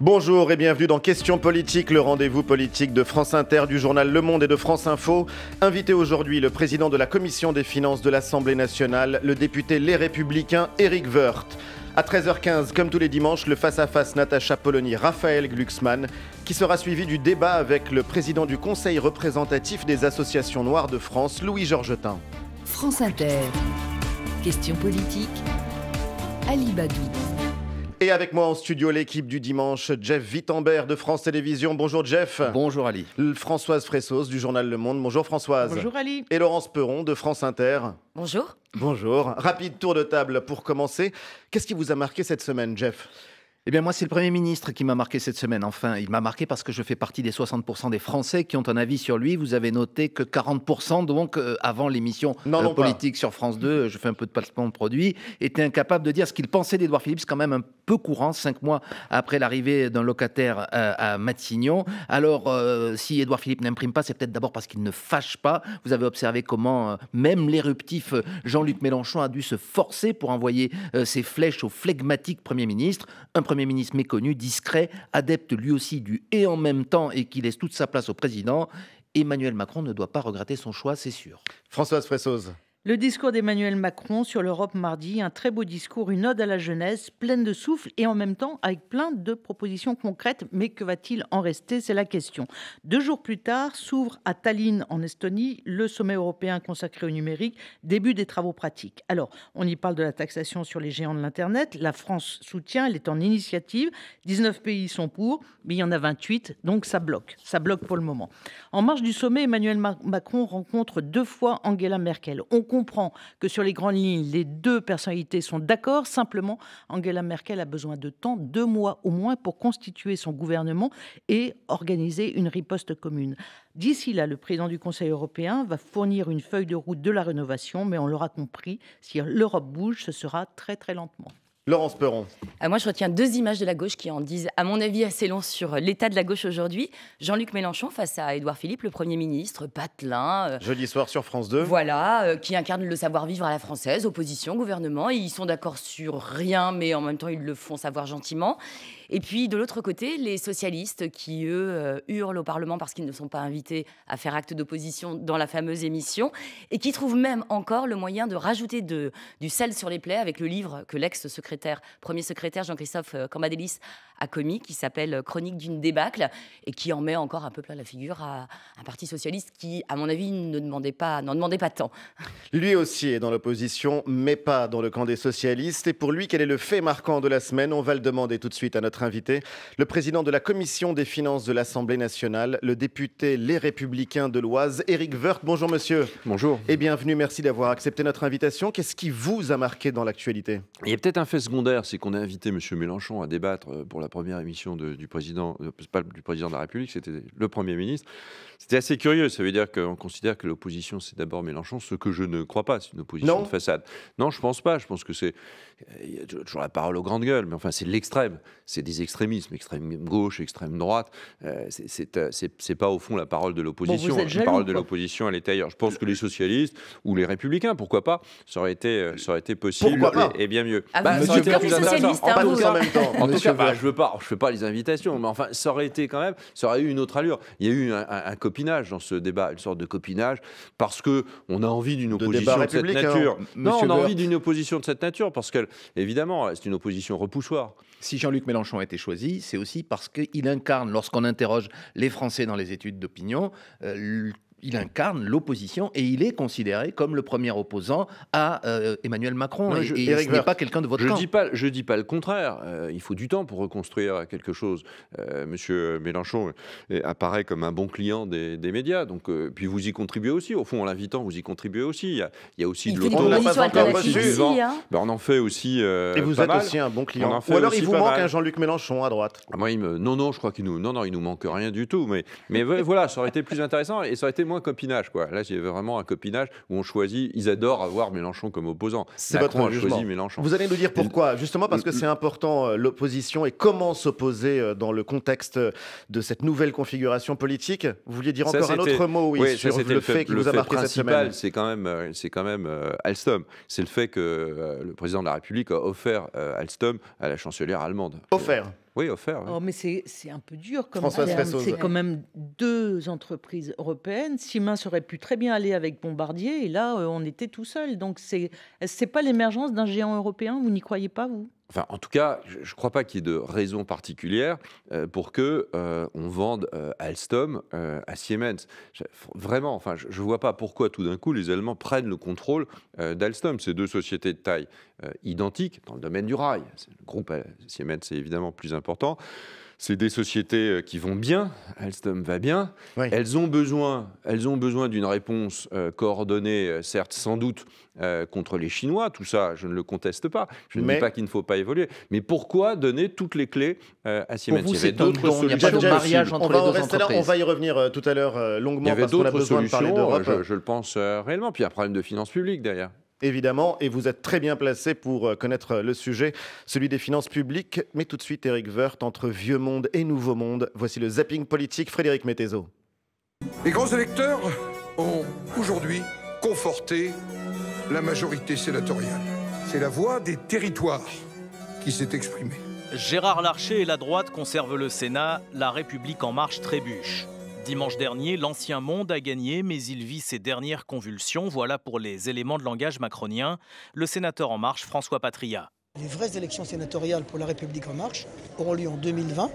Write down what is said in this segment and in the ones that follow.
Bonjour et bienvenue dans Questions politiques, le rendez-vous politique de France Inter, du journal Le Monde et de France Info. Invité aujourd'hui, le président de la commission des finances de l'Assemblée nationale, le député Les Républicains Éric Woerth. À 13h15, comme tous les dimanches, le face-à-face Natacha Polony-Raphaël Glucksmann, qui sera suivi du débat avec le président du Conseil représentatif des associations noires de France, Louis Georgetin. France Inter. Question politique. Ali Badou. Et avec moi en studio, l'équipe du dimanche, Jeff Wittenberg de France Télévisions. Bonjour Jeff. Bonjour Ali. Françoise Fressos du journal Le Monde. Bonjour Françoise. Bonjour Ali. Et Laurence Perron de France Inter. Bonjour. Bonjour. Rapide tour de table pour commencer. Qu'est-ce qui vous a marqué cette semaine, Jeff eh bien, moi, c'est le Premier ministre qui m'a marqué cette semaine. Enfin, il m'a marqué parce que je fais partie des 60% des Français qui ont un avis sur lui. Vous avez noté que 40%, donc, euh, avant l'émission euh, politique sur France 2, euh, je fais un peu de placement de produit, étaient incapables de dire ce qu'ils pensaient d'Edouard Philippe. C'est quand même un peu courant, cinq mois après l'arrivée d'un locataire à, Matignon. Alors, si Edouard Philippe n'imprime pas, c'est peut-être d'abord parce qu'il ne fâche pas. Vous avez observé comment même l'éruptif Jean-Luc Mélenchon a dû se forcer pour envoyer ses flèches au flegmatique Premier ministre. Un premier Premier ministre méconnu, discret, adepte lui aussi du et en même temps et qui laisse toute sa place au président. Emmanuel Macron ne doit pas regretter son choix, c'est sûr. Françoise Fressoz. Le discours d'Emmanuel Macron sur l'Europe mardi, un très beau discours, une ode à la jeunesse, pleine de souffle et en même temps avec plein de propositions concrètes. Mais que va-t-il en rester C'est la question. Deux jours plus tard, s'ouvre à Tallinn, en Estonie, le sommet européen consacré au numérique, début des travaux pratiques. Alors, on y parle de la taxation sur les géants de l'Internet. La France soutient, elle est en initiative. 19 pays sont pour, mais il y en a 28, donc ça bloque. Ça bloque pour le moment. En marge du sommet, Emmanuel Macron rencontre deux fois Angela Merkel comprend que sur les grandes lignes, les deux personnalités sont d'accord. Simplement, Angela Merkel a besoin de temps, deux mois au moins, pour constituer son gouvernement et organiser une riposte commune. D'ici là, le président du Conseil européen va fournir une feuille de route de la rénovation, mais on l'aura compris, si l'Europe bouge, ce sera très très lentement. Laurence Perron. Euh, moi, je retiens deux images de la gauche qui en disent, à mon avis, assez long sur l'état de la gauche aujourd'hui. Jean-Luc Mélenchon face à Édouard Philippe, le Premier ministre, patelin. Euh, Jeudi soir sur France 2. Voilà, euh, qui incarne le savoir-vivre à la française, opposition, gouvernement. Ils sont d'accord sur rien, mais en même temps, ils le font savoir gentiment. Et puis de l'autre côté, les socialistes qui, eux, euh, hurlent au Parlement parce qu'ils ne sont pas invités à faire acte d'opposition dans la fameuse émission, et qui trouvent même encore le moyen de rajouter du sel sur les plaies avec le livre que l'ex-secrétaire, premier secrétaire Jean-Christophe euh, Cambadélis a commis qui s'appelle Chronique d'une débâcle et qui en met encore un peu plein la figure à un parti socialiste qui, à mon avis, ne demandait pas, n'en demandait pas tant. Lui aussi est dans l'opposition, mais pas dans le camp des socialistes. Et pour lui, quel est le fait marquant de la semaine On va le demander tout de suite à notre invité, le président de la Commission des finances de l'Assemblée nationale, le député Les Républicains de l'Oise, Éric Woerth. Bonjour monsieur. Bonjour. Et bienvenue, merci d'avoir accepté notre invitation. Qu'est-ce qui vous a marqué dans l'actualité Il y a peut-être un fait secondaire, c'est qu'on a invité monsieur Mélenchon à débattre euh, pour la première émission du président, euh, pas du président de la République, c'était le Premier ministre. C'était assez curieux. Ça veut dire qu'on considère que l'opposition, c'est d'abord Mélenchon, ce que je ne crois pas, c'est une opposition de façade. Non, je pense pas. Je pense que c'est il y a toujours la parole aux grandes gueules, mais enfin, c'est l'extrême. C'est des extrémismes, extrême gauche, extrême droite. Euh, c'est euh, pas au fond la parole de l'opposition. la parole de l'opposition, elle est ailleurs. Je pense que les socialistes ou les républicains, pourquoi pas, ça aurait été, euh, ça aurait été possible et, bien mieux. Ah, bah, hein, hein. En, tout cas, bah, je veux pas, je fais pas les invitations, mais enfin, ça aurait été quand même, ça aurait eu une autre allure. Il y a eu un, copinage dans ce débat, une sorte de copinage, parce que on a envie d'une opposition de, cette nature. Hein, non, on a envie d'une opposition de cette nature parce qu'elle évidemment, c'est une opposition repoussoire. Si Jean-Luc Mélenchon a été choisi, c'est aussi parce qu'il incarne, lorsqu'on interroge les Français dans les études d'opinion, euh, il incarne l'opposition et il est considéré comme le premier opposant à euh, Emmanuel Macron. Il je, n'est pas quelqu'un de votre je Dis pas, je ne dis pas le contraire. Euh, il faut du temps pour reconstruire quelque chose. Euh, Monsieur Mélenchon apparaît comme un bon client des, médias. Donc, puis vous y contribuez aussi. Au fond, en l'invitant, vous y contribuez aussi. Il y a, a aussi de l'auto. On, hein. ben, on en fait aussi. et vous êtes aussi un bon client. Ou alors il vous manque un Jean-Luc Mélenchon à droite. Ah, non, non, je crois qu'il nous... Non, non, il nous manque rien du tout. Mais, mais voilà, ça aurait été plus intéressant et ça aurait été moins copinage, quoi. Là, j'ai vraiment un copinage où on choisit. Ils adorent avoir Mélenchon comme opposant. C'est votre a Mélenchon. Vous allez nous dire pourquoi Justement parce que c'est important euh, l'opposition et comment s'opposer euh, dans le contexte de cette nouvelle configuration politique. Vous vouliez dire encore un autre mot, oui, oui sur le, fait, qui nous a marqué cette semaine. C'est quand même, euh, c'est quand même Alstom. C'est le fait que le président de la République a offert Alstom à la chancelière allemande. Offert. Oui, offert. Oh, mais c'est un peu dur. comme C'est quand même deux entreprises européennes. Siemens aurait pu très bien aller avec Bombardier et là, euh, on était tout seul. Donc, c'est pas l'émergence d'un géant européen. Vous n'y croyez pas, vous Enfin, en tout cas, je ne crois pas qu'il y ait de raison particulière euh, pour que euh, on vende euh, Alstom à Siemens. vraiment, enfin, je ne vois pas pourquoi tout d'un coup les Allemands prennent le contrôle d'Alstom. Ces deux sociétés de taille identique dans le domaine du rail. Le groupe Siemens est évidemment plus important c'est des sociétés euh, qui vont bien, Alstom va bien, elles ont besoin, elles ont besoin d'une réponse euh, coordonnée, euh, certes sans doute contre les Chinois, tout ça je ne le conteste pas, je ne dis pas qu'il ne faut pas évoluer, mais pourquoi donner toutes les clés à Siemens vous, Il y avait d'autres solutions. mariage entre on va les deux on va y revenir tout à l'heure longuement. Il y avait d'autres solutions, je, le pense réellement, puis il y a un problème de finances publiques derrière évidemment, et vous êtes très bien placé pour euh, connaître euh, le sujet, celui des finances publiques. Mais tout de suite, Eric Woerth, entre vieux monde et nouveau monde, voici le zapping politique, Frédéric Mettezo. Les grands électeurs ont aujourd'hui conforté la majorité sénatoriale. C'est la voix des territoires qui s'est exprimée. Gérard Larcher et la droite conservent le Sénat, la République en marche trébuche. Dimanche dernier, l'ancien monde a gagné, mais il vit ses dernières convulsions. Voilà pour les éléments de langage macronien. Le sénateur En Marche, François Patria. Les vraies élections sénatoriales pour la République En Marche auront lieu en 2020,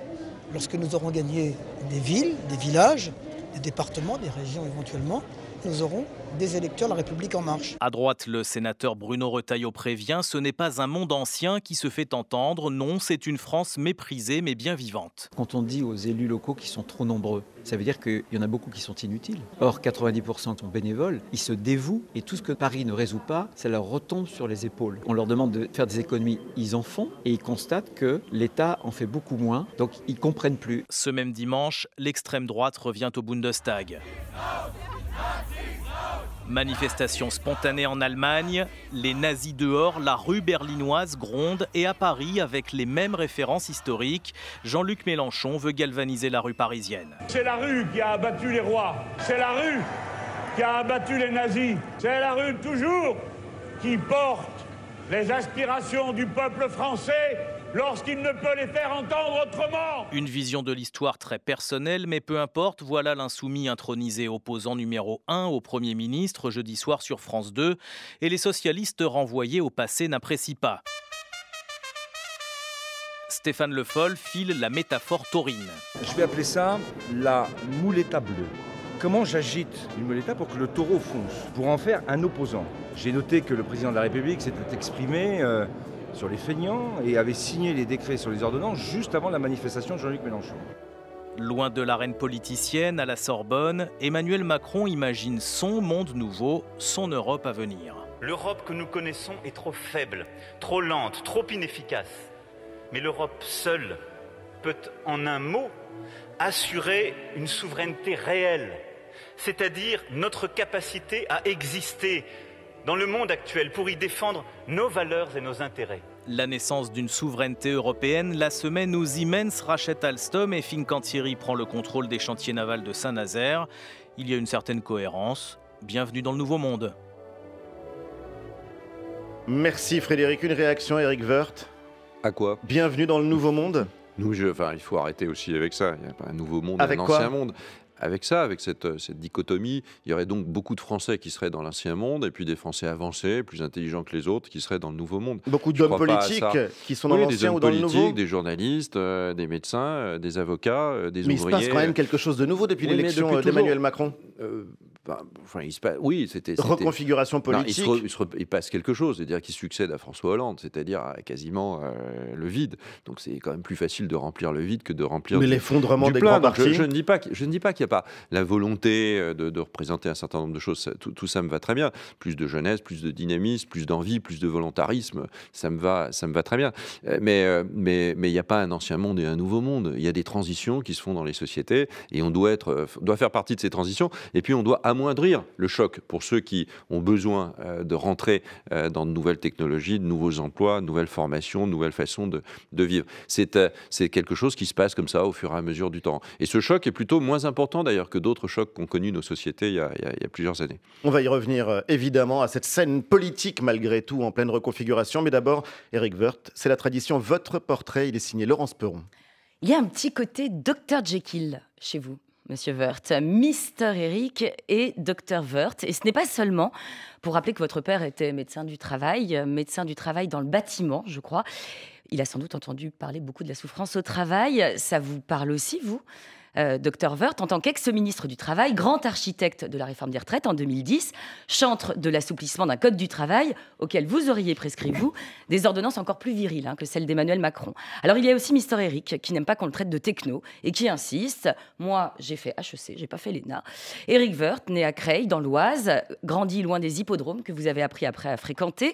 lorsque nous aurons gagné des villes, des villages, des départements, des régions éventuellement, nous aurons des électeurs La République en marche. À droite, le sénateur Bruno Retailleau prévient, ce n'est pas un monde ancien qui se fait entendre, non, c'est une France méprisée mais bien vivante. Quand on dit aux élus locaux qu'ils sont trop nombreux, ça veut dire qu'il y en a beaucoup qui sont inutiles. Or, 90% sont bénévoles, ils se dévouent et tout ce que Paris ne résout pas, ça leur retombe sur les épaules. On leur demande de faire des économies, ils en font et ils constatent que l'État en fait beaucoup moins, donc ils comprennent plus. Ce même dimanche, l'extrême droite revient au Bundestag. Manifestation spontanée en Allemagne, les nazis dehors, la rue berlinoise gronde et à Paris, avec les mêmes références historiques, Jean-Luc Mélenchon veut galvaniser la rue parisienne. C'est la rue qui a abattu les rois, c'est la rue qui a abattu les nazis, c'est la rue toujours qui porte les aspirations du peuple français lorsqu'il ne peut les faire entendre autrement. Une vision de l'histoire très personnelle, mais peu importe, voilà l'insoumis intronisé opposant numéro 1 au Premier ministre jeudi soir sur France 2, et les socialistes renvoyés au passé n'apprécient pas. Stéphane Le Foll file la métaphore taurine. Je vais appeler ça la mouletta bleue. Comment j'agite une mouletta pour que le taureau fonce, pour en faire un opposant J'ai noté que le président de la République s'était exprimé euh, sur les feignants et avait signé les décrets sur les ordonnances juste avant la manifestation de Jean-Luc Mélenchon. Loin de l'arène politicienne, à la Sorbonne, Emmanuel Macron imagine son monde nouveau, son Europe à venir. L'Europe que nous connaissons est trop faible, trop lente, trop inefficace. Mais l'Europe seule peut, en un mot, assurer une souveraineté réelle, c'est-à-dire notre capacité à exister dans le monde actuel pour y défendre nos valeurs et nos intérêts. La naissance d'une souveraineté européenne, la semaine où Siemens rachète Alstom et Fincantieri prend le contrôle des chantiers navals de Saint-Nazaire, il y a une certaine cohérence. Bienvenue dans le Nouveau Monde. Merci Frédéric. Une réaction, Eric Werth À quoi Bienvenue dans le Nouveau Monde nous, je, enfin, il faut arrêter aussi avec ça. Il n'y a pas un nouveau monde, avec un ancien monde avec ça, avec euh, cette, dichotomie. Il y aurait donc beaucoup de Français qui seraient dans l'ancien monde et puis des Français avancés, plus intelligents que les autres, qui seraient dans le nouveau monde. Beaucoup d'hommes politiques qui sont dans l'ancien ou dans le nouveau. Des journalistes, euh, des médecins, euh, des avocats, des ouvriers. Mais il se passe quand même quelque chose de nouveau depuis l'élection d'Emmanuel Macron. Bah, il oui, c'était. Reconfiguration politique. il, passe quelque chose, c'est-à-dire qu'il succède à François Hollande, c'est-à-dire quasiment euh, le vide. Donc c'est quand même plus facile de remplir le vide que de remplir. Mais l'effondrement des grands partis. Je, ne dis pas, je ne dis pas qu'il n'y a pas la volonté euh, de, représenter un certain nombre de choses. tout, ça me va très bien. Plus de jeunesse, plus de dynamisme, plus d'envie, plus de volontarisme. Ça me va, ça me va très bien. Euh, mais mais mais il n'y a pas un ancien monde et un nouveau monde. Il y a des transitions qui se font dans les sociétés et on doit être, doit faire partie de ces transitions. Et puis on doit amoindrir le choc pour ceux qui ont besoin euh, de rentrer euh, dans de nouvelles technologies, de nouveaux emplois, de nouvelles formations, de nouvelles façons de, de vivre. Euh, c'est quelque chose qui se passe comme ça au fur et à mesure du temps. Et ce choc est plutôt moins important d'ailleurs que d'autres chocs qu'ont connus nos sociétés il y, a, plusieurs années. On va y revenir évidemment à cette scène politique malgré tout en pleine reconfiguration. Mais d'abord, Eric Wirth, c'est la tradition Votre portrait. Il est signé Laurence Perron. Il y a un petit côté Dr Jekyll chez vous. Monsieur Wirth, Mister Eric et Dr Wirth. Et ce n'est pas seulement pour rappeler que votre père était médecin du travail, euh, médecin du travail dans le bâtiment, je crois. Il a sans doute entendu parler beaucoup de la souffrance au travail. Ça vous parle aussi, vous euh, docteur Dr en tant qu'ex-ministre du Travail, grand architecte de la réforme des retraites en 2010, chantre de l'assouplissement d'un code du travail auquel vous auriez prescrit, vous, des ordonnances encore plus viriles hein, que celles d'Emmanuel Macron. Alors il y a aussi Mister Eric, qui n'aime pas qu'on le traite de techno et qui insiste. Moi, j'ai fait HEC, j'ai pas fait l'ENA. Eric Wörth, né à Creil, dans l'Oise, grandi loin des hippodromes que vous avez appris après à fréquenter,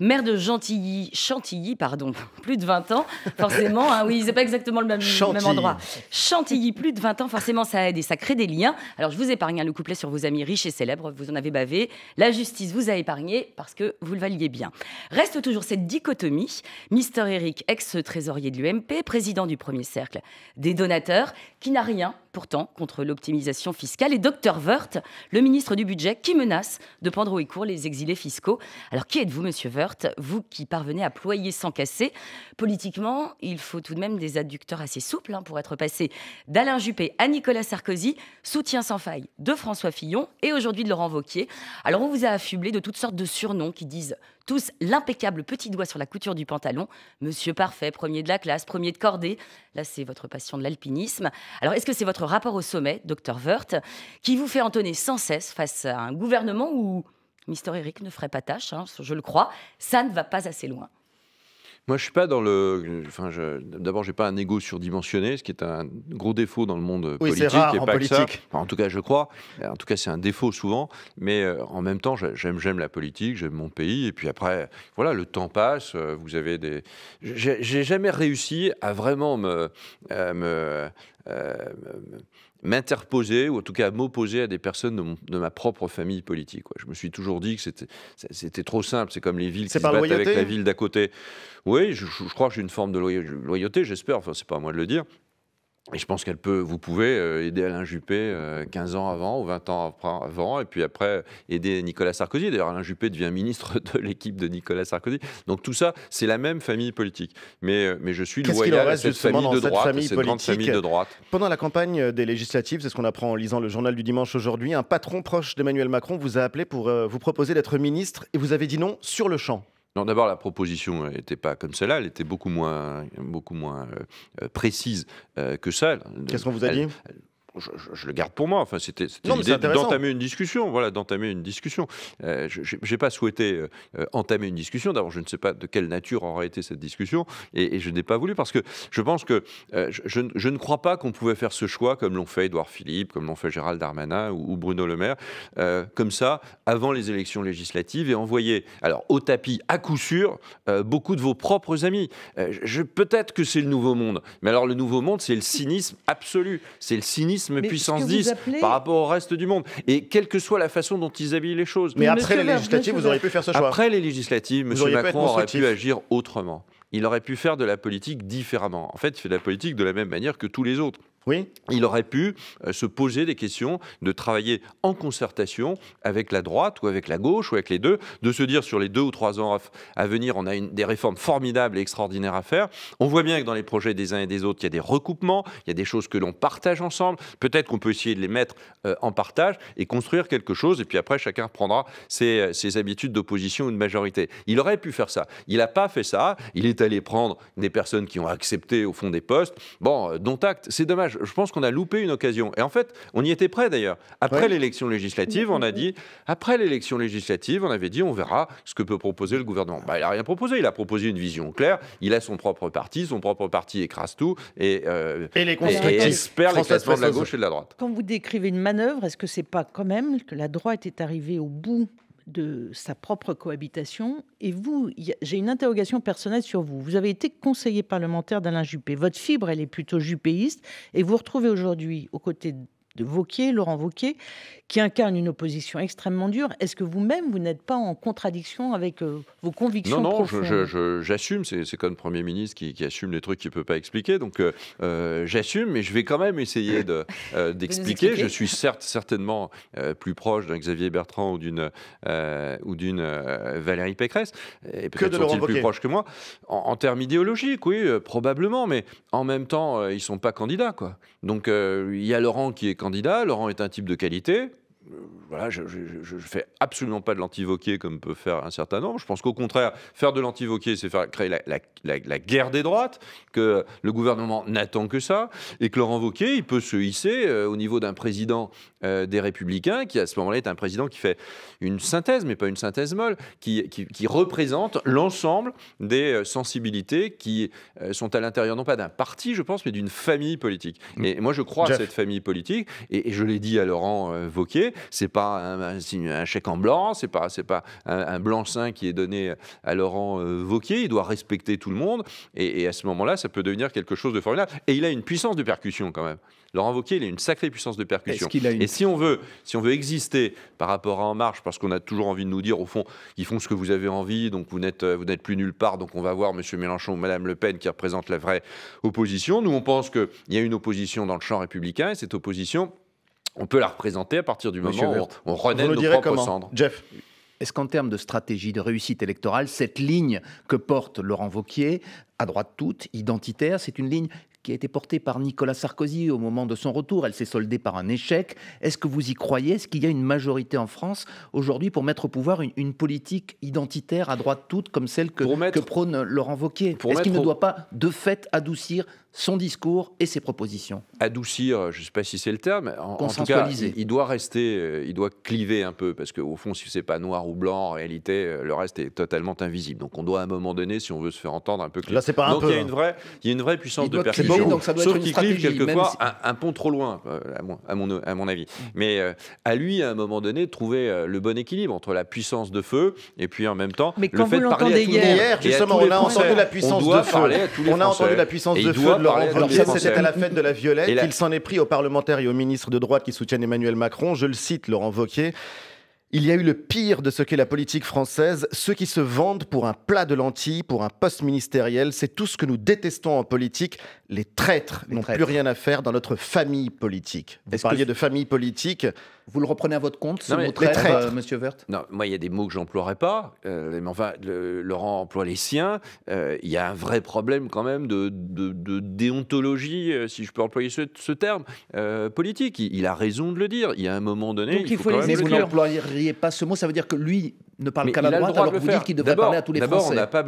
maire de Gentilly, Chantilly, pardon, plus de 20 ans, forcément, hein, oui, c'est pas exactement le même, même endroit. Chantilly, plus de 20 ans, forcément, ça aide et ça crée des liens. Alors, je vous épargne hein, le couplet sur vos amis riches et célèbres, vous en avez bavé. La justice vous a épargné parce que vous le valiez bien. Reste toujours cette dichotomie. Mister Eric, ex-trésorier de l'UMP, président du premier cercle des donateurs, qui n'a rien pourtant contre l'optimisation fiscale et Dr Wörth, le ministre du Budget, qui menace de pendre au court les exilés fiscaux. Alors qui êtes-vous, monsieur Wörth Vous qui parvenez à ployer sans casser. Politiquement, il faut tout de même des adducteurs assez souples hein, pour être passé d'Alain Juppé à Nicolas Sarkozy, soutien sans faille de François Fillon et aujourd'hui de Laurent Vauquier. Alors on vous a affublé de toutes sortes de surnoms qui disent tous l'impeccable petit doigt sur la couture du pantalon. Monsieur parfait, premier de la classe, premier de cordée. Là, c'est votre passion de l'alpinisme. Alors, est-ce que c'est votre rapport au sommet, docteur Wirth, qui vous fait entonner sans cesse face à un gouvernement où Mister Eric ne ferait pas tâche, hein, je le crois, ça ne va pas assez loin moi, je suis pas dans le. Enfin, je... D'abord, j'ai pas un ego surdimensionné, ce qui est un gros défaut dans le monde politique. et en politique. en tout cas, je crois. En tout cas, c'est un défaut souvent. Mais euh, en même temps, j'aime, j'aime la politique, j'aime mon pays. Et puis après, voilà, le temps passe. Euh, vous avez des. J'ai, jamais réussi à vraiment me, euh, m'interposer, ou en tout cas m'opposer à des personnes de, ma propre famille politique. Je me suis toujours dit que c'était trop simple. C'est comme les villes qui se battent avec la ville d'à côté. Oui, je, crois que j'ai une forme de loyauté, j'espère. Enfin, c'est pas à moi de le dire. Et je pense qu'elle peut, vous pouvez euh, aider Alain Juppé 15 euh, ans avant ou 20 ans avant, et puis après aider Nicolas Sarkozy. D'ailleurs, Alain Juppé devient ministre de l'équipe de Nicolas Sarkozy. Donc tout ça, c'est la même famille politique. Mais, euh, je suis loyal à cette famille de droite, cette, famille cette grande famille de droite. Pendant la campagne des législatives, c'est ce qu'on apprend en lisant le journal du dimanche aujourd'hui, un patron proche d'Emmanuel Macron vous a appelé pour vous proposer d'être ministre, et vous avez dit non sur le champ d'abord, la proposition n'était euh, pas comme celle-là, elle était beaucoup moins, beaucoup moins euh, euh, précise que ça. Qu'est-ce qu'on vous a dit je, le garde pour moi. Enfin, c'était d'entamer une discussion. Voilà, d'entamer une discussion. Euh, je n'ai pas souhaité euh, euh, entamer une discussion. D'abord, je ne sais pas de quelle nature aurait été cette discussion, et, je n'ai pas voulu parce que je pense que je, ne crois pas qu'on pouvait faire ce choix comme l'ont fait Édouard Philippe, comme l'ont fait Gérald Darmanin ou, ou Bruno Le Maire, comme ça, avant les élections législatives, et envoyer, alors au tapis, à coup sûr, beaucoup de vos propres amis. Peut-être que c'est le nouveau monde, mais alors le nouveau monde, c'est le cynisme absolu, c'est le cynisme puissance 10 par rapport au reste du monde. Et quelle que soit la façon dont ils habillent les choses. Mais, après les législatives, vous auriez pu faire ce choix. Après les législatives, M. Macron aurait pu agir autrement. Il aurait pu faire de la politique différemment. En fait, il fait de la politique de la même manière que tous les autres. Il aurait pu euh, se poser des questions de travailler en concertation avec la droite ou avec la gauche ou avec les deux, de se dire sur les deux ou trois ans à venir, on a une, des réformes formidables et extraordinaires à faire. On voit bien que dans les projets des uns et des autres, il y a des recoupements, il y a des choses que l'on partage ensemble. Peut-être qu'on peut essayer de les mettre euh, en partage et construire quelque chose. Et puis après, chacun prendra ses, euh, ses habitudes d'opposition ou de majorité. Il aurait pu faire ça. Il n'a pas fait ça. Il est allé prendre des personnes qui ont accepté au fond des postes. Bon, dont acte. C'est dommage je pense qu'on a loupé une occasion. Et en fait, on y était prêt d'ailleurs. Après l'élection législative, on a dit, après l'élection législative, on avait dit, on verra ce que peut proposer le gouvernement. Bah, il n'a rien proposé, il a proposé une vision claire, il a son propre parti, son propre parti écrase tout et, euh, et les de la gauche et de la droite. Quand vous décrivez une manœuvre, est-ce que ce n'est pas quand même que la droite est arrivée au bout de sa propre cohabitation. Et vous, j'ai une interrogation personnelle sur vous. Vous avez été conseiller parlementaire d'Alain Juppé. Votre fibre, elle est plutôt juppéiste. Et vous retrouvez aujourd'hui aux côtés de Vauquier, Laurent Vauquier, qui incarne une opposition extrêmement dure. Est-ce que vous-même, vous n'êtes pas en contradiction avec euh, vos convictions Non, non, j'assume. C'est comme le Premier ministre qui, assume les trucs qu'il ne peut pas expliquer. Donc, euh, euh, j'assume, mais je vais quand même essayer d'expliquer. je suis certes, certainement plus proche d'un Xavier Bertrand ou d'une ou d'une Valérie Pécresse. Et peut-être sont-ils plus proches que moi. En, termes idéologiques, oui, probablement. Mais en même temps, ils ne sont pas candidats. Quoi. Donc, il y a Laurent qui est Candidat, Laurent est un type de qualité. Euh, voilà, je ne fais absolument pas de l'antivoquer comme peut faire un certain nombre. Je pense qu'au contraire, faire de l'antivoquer c'est faire créer la, guerre des droites, que le gouvernement n'attend que ça, et que Laurent Vauquier, il peut se hisser euh, au niveau d'un président euh, des Républicains, qui à ce moment-là est un président qui fait une synthèse, mais pas une synthèse molle, qui, représente l'ensemble des euh, sensibilités qui euh, sont à l'intérieur, non pas d'un parti, je pense, mais d'une famille politique. Mm. Et moi, je crois à cette famille politique, et, je l'ai dit à Laurent euh, c'est pas un, chèque en blanc, c'est pas, pas un, blanc-seing qui est donné à Laurent Vauquier, il doit respecter tout le monde, et, et à ce moment-là, ça peut devenir quelque chose de formidable. Et il a une puissance de percussion quand même. Laurent Wauquiez, il a une sacrée puissance de percussion. Et si on, veut, si on veut exister par rapport à En Marche, parce qu'on a toujours envie de nous dire, au fond, ils font ce que vous avez envie, donc vous n'êtes euh, plus nulle part, donc on va voir M. Mélenchon ou Mme Le Pen qui représente la vraie opposition. Nous, on pense qu'il y a une opposition dans le champ républicain, et cette opposition, on peut la représenter à partir du moment où on, on renaît nos propres Jeff est-ce qu'en termes de stratégie de réussite électorale, cette ligne que porte Laurent Vauquier, à droite toute, identitaire, c'est une ligne qui a été portée par Nicolas Sarkozy au moment de son retour. Elle s'est soldée par un échec. Est-ce que vous y croyez Est-ce qu'il y a une majorité en France aujourd'hui pour mettre au pouvoir une, politique identitaire à droite toute comme celle que, que prône Laurent Wauquiez Est-ce qu'il ne doit pas de fait adoucir son discours et ses propositions. Adoucir, euh, je ne sais pas si c'est le terme, en, tout cas, il, doit rester, euh, il doit cliver un peu, parce qu'au fond, si c'est pas noir ou blanc, en réalité, euh, le reste est totalement invisible. Donc on doit à un moment donné, si on veut se faire entendre, un peu cliver. Là, c'est pas un donc, Il y a une hein. vraie, il y a une vraie puissance de perception. donc ça doit sauf être clive quelquefois un, pont trop loin, à mon, à mon, avis. Mm. Mais à lui, à un moment donné, trouver le bon équilibre entre la puissance de feu et puis en même temps Mais le fait de parler Hier, justement, on a entendu la puissance de feu. On a entendu la puissance de feu Laurent c'était à la fête de la Violette. qu'il Il s'en est pris aux parlementaires et aux ministres de droite qui soutiennent Emmanuel Macron. Je le cite, Laurent Wauquiez. Il y a eu le pire de ce qu'est la politique française, ceux qui se vendent pour un plat de lentilles, pour un poste ministériel, c'est tout ce que nous détestons en politique. Les traîtres n'ont plus rien à faire dans notre famille politique. Vous parliez de famille politique, vous le reprenez à votre compte, ce mot traître, euh, monsieur Vert Non, moi, il y a des mots que j'emploierai pas, euh, mais enfin, Laurent emploie les siens. Euh, il y a un vrai problème, quand même, de, déontologie, si je peux employer ce, terme, politique. Il, a raison de le dire. Il y a un moment donné. Donc, il faut, les même Vous n'employeriez pas ce mot, ça veut dire que lui, ne parle qu'à la droite, alors vous dites qu'il devrait parler à tous les Français. D'abord,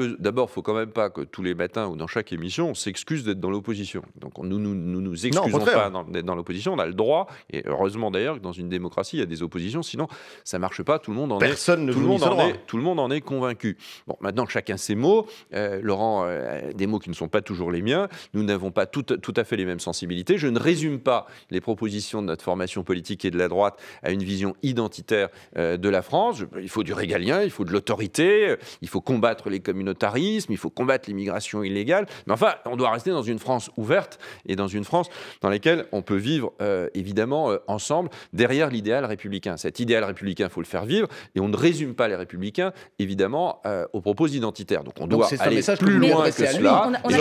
il ne faut quand même pas que tous les matins ou dans chaque émission, on s'excuse d'être dans l'opposition. Donc nous ne nous, nous, nous, excusons pas d'être dans l'opposition, on a le droit, et heureusement d'ailleurs que dans une démocratie, il y a des oppositions, sinon ça ne marche pas, tout le monde en Personne est... Ne tout, le monde en est tout le monde en est convaincu. Bon, maintenant, chacun ses mots. Euh, Laurent, euh, des mots qui ne sont pas toujours les miens. Nous n'avons pas tout, à fait les mêmes sensibilités. Je ne résume pas les propositions de notre formation politique et de la droite à une vision identitaire euh, de la France. il faut du régal il faut de l'autorité, il faut combattre les communautarismes, il faut combattre l'immigration illégale. Mais enfin, on doit rester dans une France ouverte et dans une France dans laquelle on peut vivre euh, évidemment euh, ensemble derrière l'idéal républicain. Cet idéal républicain, il faut le faire vivre et on ne résume pas les républicains évidemment euh, aux propos identitaires. Donc on doit aller plus loin que cela. On et,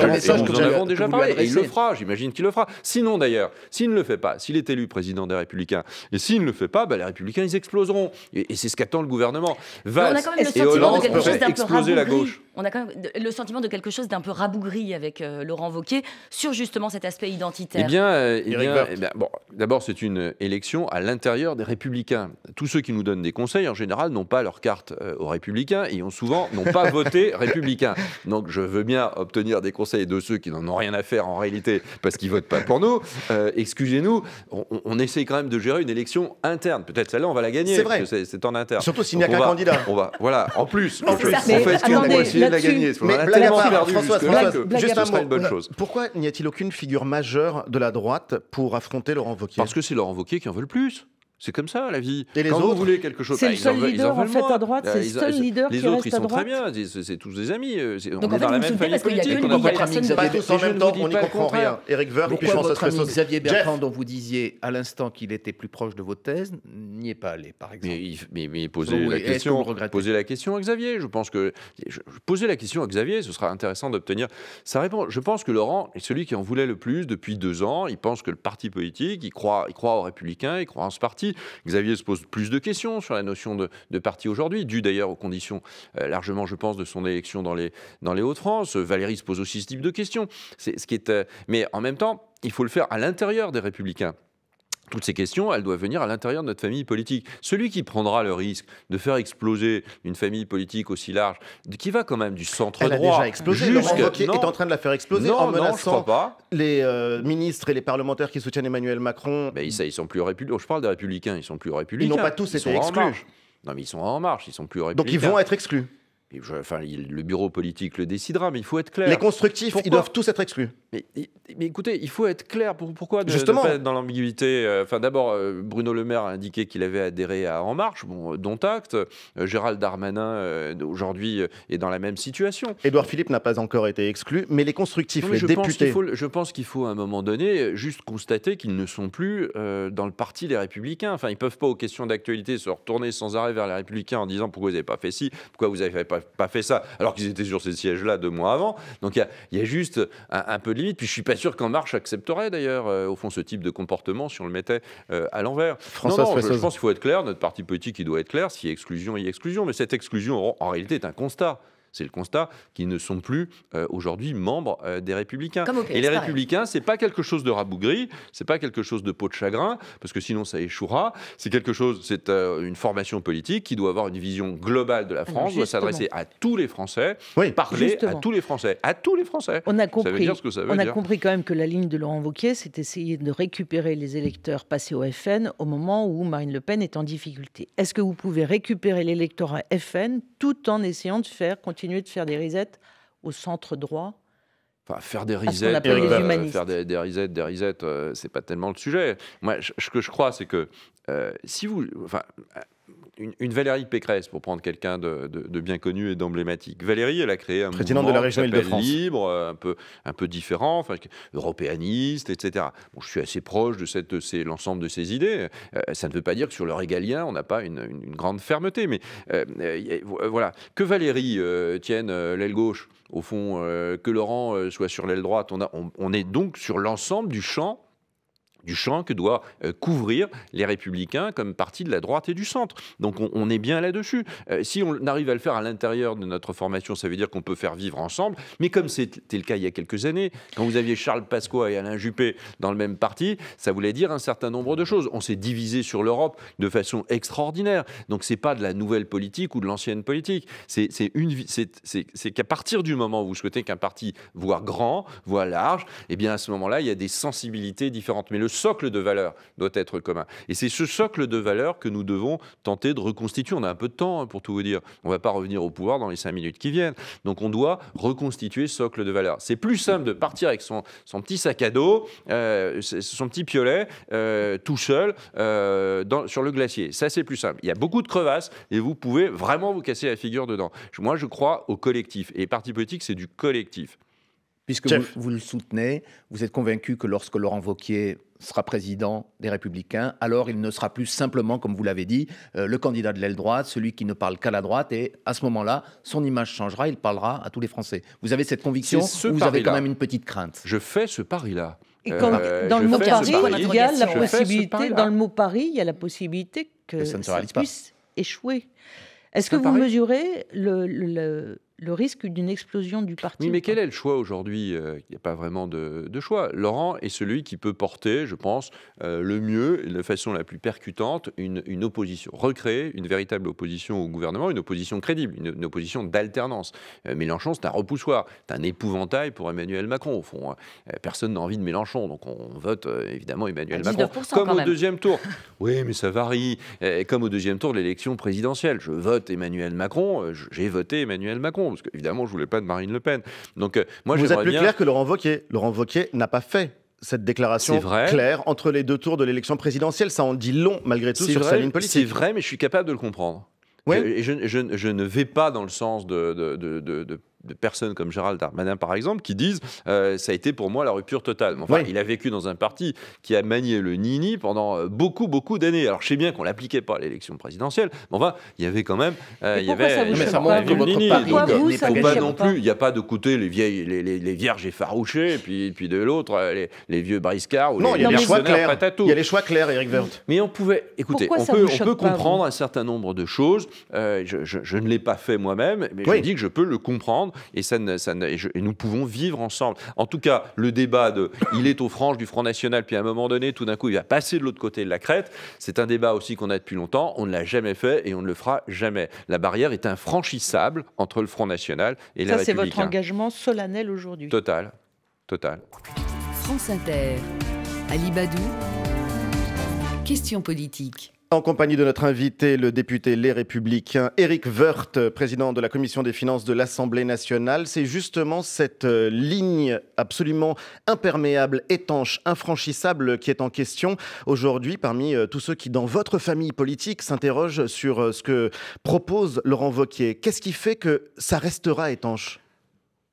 nous en avons déjà parlé. Et il le fera, j'imagine qu'il le fera. Sinon d'ailleurs, s'il ne le fait pas, s'il est élu président des républicains et s'il ne le fait pas, ben, les républicains ils exploseront. et c'est ce qu'attend le gouvernement on a quand même le sentiment de quelque chose d'un peu rabougri. avec euh, Laurent Wauquiez sur justement cet aspect identitaire. Eh bien, euh, eh eh d'abord, c'est une élection à l'intérieur des Républicains. Tous ceux qui nous donnent des conseils, en général, n'ont pas leur carte euh, aux Républicains et ont souvent n'ont pas voté Républicain. Donc, je veux bien obtenir des conseils de ceux qui n'en ont rien à faire en réalité parce qu'ils votent pas pour nous. Excusez-nous, on, essaie quand même de gérer une élection interne. Peut-être celle-là, on va la gagner. C'est vrai. C'est en interne. Surtout s'il n'y a qu'un candidat on va, voilà, en plus, en plus. on fait ce qu'on pour essayer de la gagner. On a tellement perdu juste ce serait une bonne chose. Pourquoi n'y a-t-il aucune figure majeure de la droite pour affronter Laurent Wauquiez Parce que c'est Laurent Wauquiez qui en veut le plus. C'est comme ça la vie. Et les Quand autres, vous voulez quelque chose, c'est bah, le seul leader en, en fait à droite, c'est bah, le seul leader qui autres, reste à droite. Les autres, ils sont très bien, c'est tous des amis. Euh, on en fait, dans la même famille politique, on n'a pas être en même temps, on n'y comprend rien. Éric Woerth, je votre ami Xavier Bertrand, dont vous disiez à l'instant qu'il était plus proche de vos thèses, n'y est pas allé, par exemple. Mais posez la question, la question à Xavier. Je pense que poser la question à Xavier, ce sera intéressant d'obtenir sa réponse. Je pense que Laurent est celui qui en voulait le plus depuis deux ans. Il pense que le parti politique, il croit, il croit aux Républicains, il croit en ce parti. Xavier se pose plus de questions sur la notion de, parti aujourd'hui, dû d'ailleurs aux conditions euh, largement, je pense, de son élection dans les, dans les Hauts-de-France. Valérie se pose aussi ce type de questions. C'est, ce qui est, euh, mais en même temps, il faut le faire à l'intérieur des Républicains toutes ces questions, elles doivent venir à l'intérieur de notre famille politique. Celui qui prendra le risque de faire exploser une famille politique aussi large, qui va quand même du centre droit. Elle a déjà explosé. est en train de la faire exploser en menaçant pas. les euh, ministres et les parlementaires qui soutiennent Emmanuel Macron. Mais ils, ils sont plus républicains. Je parle des républicains, ils sont plus républicains. Ils n'ont pas tous été exclus. Non, mais ils sont en marche, ils sont plus républicains. Donc ils vont être exclus enfin, le bureau politique le décidera, mais il faut être clair. Les constructifs, ils doivent tous être exclus. Mais, mais, écoutez, il faut être clair. Pour, pourquoi Justement. être dans l'ambiguïté euh, Enfin, d'abord, euh, Bruno Le Maire a indiqué qu'il avait adhéré à En Marche, bon, euh, dont acte. Gérald Darmanin, aujourd'hui, est dans la même situation. Édouard Philippe n'a pas encore été exclu, mais les constructifs, les je députés... Pense je pense qu'il faut, à un moment donné, juste constater qu'ils ne sont plus dans le parti des Républicains. Enfin, ils ne peuvent pas, aux questions d'actualité, se retourner sans arrêt vers les Républicains en disant « Pourquoi vous n'avez pas fait ci Pourquoi vous n'avez pas pas, fait ça, alors qu'ils étaient sur ces sièges-là deux mois avant. Donc il y, a, juste un, peu de limite. Puis je suis pas sûr qu'En Marche accepterait d'ailleurs, euh, au fond, ce type de comportement si on le mettait euh, à l'envers. Non, non, je, pense qu'il faut être clair, notre parti politique, il doit être clair, si exclusion, il y a exclusion. Mais cette exclusion, en réalité, est un constat c'est le constat, qu'ils ne sont plus euh, aujourd'hui membres euh, des Républicains. et les Républicains, c'est pas quelque chose de rabougri, c'est pas quelque chose de peau de chagrin, parce que sinon ça échouera. C'est quelque chose, c'est euh, une formation politique qui doit avoir une vision globale de la ah France, doit s'adresser à tous les Français, parler à tous les Français, à tous les Français. On a compris. on a compris quand même que la ligne de Laurent Wauquiez, c'est essayer de récupérer les électeurs passés au FN au moment où Marine Le Pen est en difficulté. Est-ce que vous pouvez récupérer l'électorat FN tout en essayant de faire continuer continuer de faire des risettes au centre droit Enfin, faire des risettes, euh, faire des, risettes, des risettes, euh, c'est pas tellement le sujet. Moi, ce que je crois, c'est que euh, si vous, enfin, une, Valérie Pécresse, pour prendre quelqu'un de, bien connu et d'emblématique. Valérie, elle a créé un Président de la région Libre, euh, un peu, un peu différent, enfin, européaniste, etc. Bon, je suis assez proche de, cette, l'ensemble de ses idées. Euh, ça ne veut pas dire que sur le régalien, on n'a pas une, grande fermeté. Mais euh, voilà, que Valérie tienne l'aile gauche, au fond, que Laurent soit sur l'aile droite, on, on est donc sur l'ensemble du champ du champ que doit euh, couvrir les républicains comme parti de la droite et du centre. Donc on, est bien là-dessus. Euh, si on arrive à le faire à l'intérieur de notre formation, ça veut dire qu'on peut faire vivre ensemble. Mais comme c'était le cas il y a quelques années, quand vous aviez Charles Pasqua et Alain Juppé dans le même parti, ça voulait dire un certain nombre de choses. On s'est divisé sur l'Europe de façon extraordinaire. Donc c'est pas de la nouvelle politique ou de l'ancienne politique. C'est qu'à partir du moment où vous souhaitez qu'un parti voie grand, voit large, et eh bien à ce moment-là, il y a des sensibilités différentes. Mais le socle de valeur doit être commun. Et c'est ce socle de valeur que nous devons tenter de reconstituer. On a un peu de temps, hein, pour tout vous dire. On ne va pas revenir au pouvoir dans les cinq minutes qui viennent. Donc on doit reconstituer ce socle de valeur. C'est plus simple de partir avec son, son petit sac à dos, euh, son petit piolet, euh, tout seul, euh, dans, sur le glacier. Ça, c'est plus simple. Il y a beaucoup de crevasses et vous pouvez vraiment vous casser la figure dedans. Moi, je crois au collectif. Et parti politique, c'est du collectif puisque vous, le soutenez, vous êtes convaincu que lorsque Laurent Vauquier sera président des Républicains, alors il ne sera plus simplement, comme vous l'avez dit, euh, le candidat de l'aile droite, celui qui ne parle qu'à la droite, et à ce moment-là, son image changera, il parlera à tous les Français. Vous avez cette conviction ou vous avez quand même une petite crainte Je fais ce pari-là. dans le mot Paris, il y a la possibilité, que, ça, ne puisse pas. échouer. Est-ce que vous mesurez le, le risque d'une explosion du parti. mais quel est le choix aujourd'hui euh, Il n'y a pas vraiment de, choix. Laurent est celui qui peut porter, je pense, euh, le mieux, de façon la plus percutante, une, opposition, recréer une véritable opposition au gouvernement, une opposition crédible, une, opposition d'alternance. Euh, Mélenchon, c'est un repoussoir, c'est un épouvantail pour Emmanuel Macron, au fond. Hein. personne n'a envie de Mélenchon, donc on, vote évidemment Emmanuel Macron. Comme au deuxième tour. oui, mais ça varie. comme au deuxième tour de l'élection présidentielle. Je vote Emmanuel Macron, j'ai voté Emmanuel Macron parce qu'évidemment, je voulais pas de Marine Le Pen. Donc, euh, Vous êtes plus clair que Laurent Wauquiez. Laurent Wauquiez n'a pas fait cette déclaration claire entre les deux tours de l'élection présidentielle. Ça en dit long, malgré tout, sur sa ligne politique. C'est vrai, mais je suis capable de le comprendre. Et je, ne vais pas dans le sens de de personnes comme Gérald Darmanin, par exemple, qui disent euh, ça a été pour moi la rupture totale. Enfin, il a vécu dans un parti qui a manié le nini pendant euh, beaucoup, beaucoup d'années. Alors, je sais bien qu'on ne l'appliquait pas à l'élection présidentielle, mais enfin, il y avait quand même. Euh, il y avait. mais ça montre nini. Il pas non plus. Il n'y a pas de côté les vieilles, les, vierges effarouchées, et puis, puis de l'autre les, vieux briscards ou non, il y a les choix clairs. Il y a les choix clairs, Eric Verth. Mais on pouvait. Écoutez, on peut, comprendre un certain nombre de choses. je, je, ne l'ai pas fait moi-même, mais je dis que je peux le comprendre et, ça, nous pouvons vivre ensemble. En tout cas, le débat de il est aux franges du Front National, puis à un moment donné, tout d'un coup, il va passer de l'autre côté de la crête, c'est un débat aussi qu'on a depuis longtemps, on ne l'a jamais fait et on ne le fera jamais. La barrière est infranchissable entre le Front National et la République. Ça, c'est votre hein. engagement solennel aujourd'hui. Total, total. France Inter, Ali Badou, question politique. En compagnie de notre invité, le député Les Républicains, Éric Woerth, président de la Commission des finances de l'Assemblée nationale. C'est justement cette euh, ligne absolument imperméable, étanche, infranchissable qui est en question aujourd'hui parmi euh, tous ceux qui, dans votre famille politique, s'interrogent sur euh, ce que propose Laurent Wauquiez. Qu'est-ce qui fait que ça restera étanche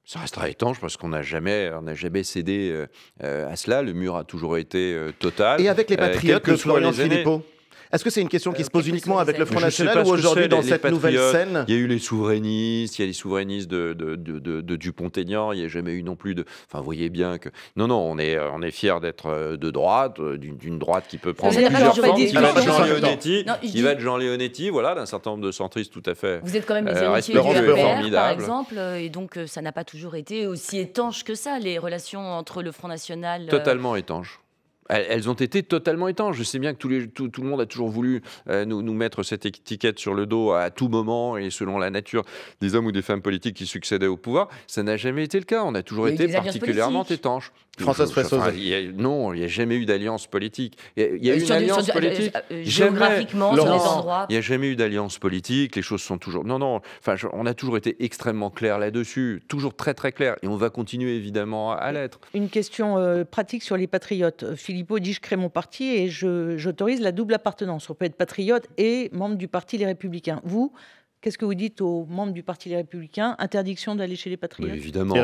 ça restera étanche parce qu'on n'a jamais, on jamais cédé à cela. Le mur a toujours été total. Et avec les patriotes, de que Florian Philippot est-ce que c'est une question qui se euh, pose uniquement avec le Front National ou aujourd'hui dans cette nouvelle scène Il y a eu les souverainistes, il y a les souverainistes de, de, Dupont-Aignan, il n'y a jamais eu non plus de. Enfin, vous voyez bien que. Non, non, on est, euh, on est fiers d'être euh, de droite, d'une droite qui peut prendre plusieurs formes. Il va de Jean Léonetti, va Jean voilà, d'un certain nombre de centristes tout à fait. Vous êtes quand même les par exemple, et donc ça n'a pas toujours été aussi étanche que ça, les relations entre le Front National. Totalement étanche elles ont été totalement étanches. Je sais bien que tout, le monde a toujours voulu euh, nous, mettre cette étiquette sur le dos à tout moment et selon la nature des hommes ou des femmes politiques qui succédaient au pouvoir. Ça n'a jamais été le cas. On a toujours été particulièrement étanches. Françoise Non, il n'y a jamais eu d'alliance politique. Il y a, euh, eu une alliance euh, politique. géographiquement, sur les endroits. Il n'y a jamais eu d'alliance politique. Les choses sont toujours. Non, non. Enfin, on a toujours été extrêmement clair là-dessus. Toujours très, très clair. Et on va continuer évidemment à, l'être. Une question pratique sur les patriotes. Philippot dit je crée mon parti et j'autorise la double appartenance. On peut être patriote et membre du parti Les Républicains. Vous, Qu'est-ce que vous dites aux membres du Parti Les Républicains Interdiction d'aller chez les patriotes Évidemment,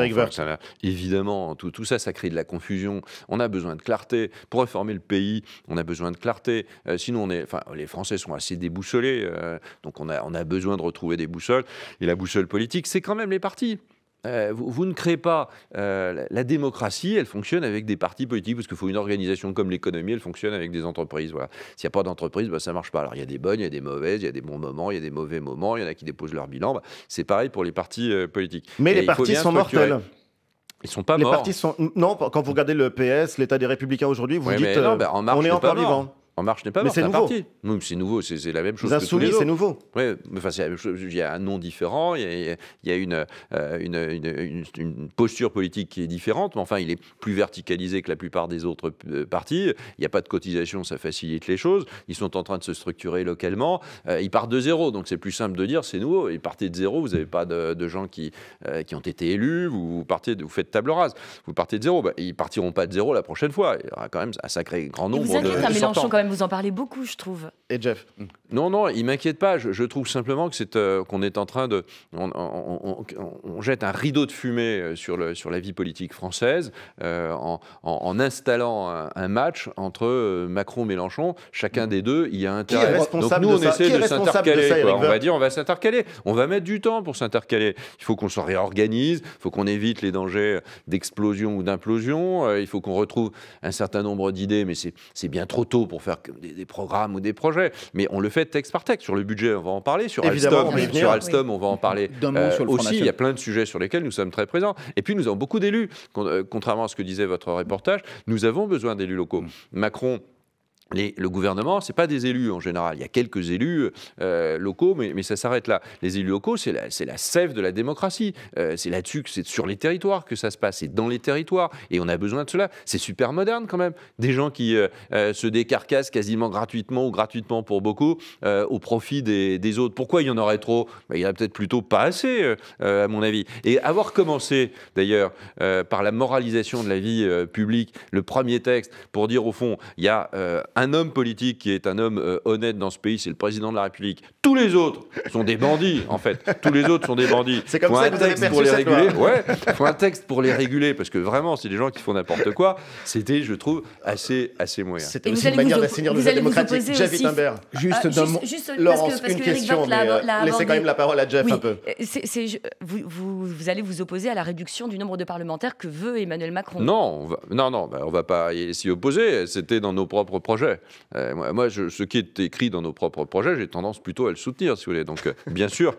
évidemment tout, tout, ça, ça crée de la confusion. On a besoin de clarté. Pour réformer le pays, on a besoin de clarté. Euh, sinon, on est, enfin, les Français sont assez déboussolés. Euh, donc, on a, on a besoin de retrouver des boussoles. Et la boussole politique, c'est quand même les partis. Euh, vous, ne créez pas euh, la démocratie, elle fonctionne avec des partis politiques, parce qu'il faut une organisation comme l'économie, elle fonctionne avec des entreprises. Voilà. S'il n'y a pas d'entreprise, bah, ça ne marche pas. Alors il y a des bonnes, il y a des mauvaises, il y a des bons moments, il y a des mauvais moments, il y en a qui déposent leur bilan. Bah, c'est pareil pour les partis euh, politiques. Mais les partis sont mortels. Ils sont pas les Les partis sont non. Quand vous regardez le PS, l'État des Républicains aujourd'hui, vous dites bah, on est encore vivant. En marche n'est pas mais mort, c'est parti. c'est nouveau, c'est la même chose. Les insoumis, c'est nouveau. Oui, enfin, il y a un nom différent, il y a, une, une, posture politique qui est différente, mais enfin, il est plus verticalisé que la plupart des autres euh, partis. Il n'y a pas de cotisation, ça facilite les choses. Ils sont en train de se structurer localement. Euh, ils partent de zéro, donc c'est plus simple de dire c'est nouveau. Ils partent de zéro, vous n'avez pas de, gens qui, euh, qui ont été élus, vous, partez, vous faites table rase, vous partez de zéro. Bah, ils partiront pas de zéro la prochaine fois. Il y aura quand même un sacré grand nombre de vous en parlez beaucoup, je trouve. Et Jeff hmm. Non, non, il m'inquiète pas. Je, trouve simplement que c'est euh, qu'on est en train de, on, jette un rideau de fumée euh, sur le sur la vie politique française euh, en, en, installant un, match entre Macron et Mélenchon. Chacun des deux, il y a intérêt. Donc nous, on essaie de s'intercaler. On va dire, on va s'intercaler. On va mettre du temps pour s'intercaler. Il faut qu'on se réorganise. Il faut qu'on évite les dangers d'explosion ou d'implosion. il faut qu'on retrouve un certain nombre d'idées, mais c'est bien trop tôt pour faire des, programmes ou des projets, mais on le fait texte par texte. Sur le budget, on va en parler. Sur Alstom, on, va en parler euh, aussi. Il y a plein de sujets sur lesquels nous sommes très présents. Et puis, nous avons beaucoup d'élus. Euh, contrairement à ce que disait votre reportage, nous avons besoin d'élus locaux. Macron le gouvernement, ce n'est pas des élus en général. Il y a quelques élus euh, locaux, mais, ça s'arrête là. Les élus locaux, c'est la, la, sève de la démocratie. Euh, c'est là-dessus, que c'est sur les territoires que ça se passe, c'est dans les territoires. Et on a besoin de cela. C'est super moderne quand même. Des gens qui euh, se décarcassent quasiment gratuitement ou gratuitement pour beaucoup au profit des, autres. Pourquoi il y en aurait trop ben, Il y en a peut-être plutôt pas assez, à mon avis. Et avoir commencé, d'ailleurs, par la moralisation de la vie publique, le premier texte, pour dire au fond, il y a un un homme politique qui est un homme euh, honnête dans ce pays, c'est le président de la République. Tous les autres sont des bandits, en fait. Tous les autres sont des bandits. C'est comme ça un que vous texte pour les réguler. Ouais, faut un texte pour les réguler parce que vraiment, c'est des gens qui font n'importe quoi. C'était, je trouve, assez, assez moyen. C'était aussi une manière d'assainir le jeu démocratique. Jeff Timbert, ah, Juste, juste une mais euh, laissez quand même la parole à Jeff un peu. Euh, vous, vous, allez vous opposer à la réduction du nombre de parlementaires que veut Emmanuel Macron. Non, on va, non, non, bah, on va pas s'y opposer. C'était dans nos propres projets. Euh, moi, ce qui est écrit dans nos propres projets, j'ai tendance plutôt à le soutenir, si vous voulez. Donc, euh, bien sûr,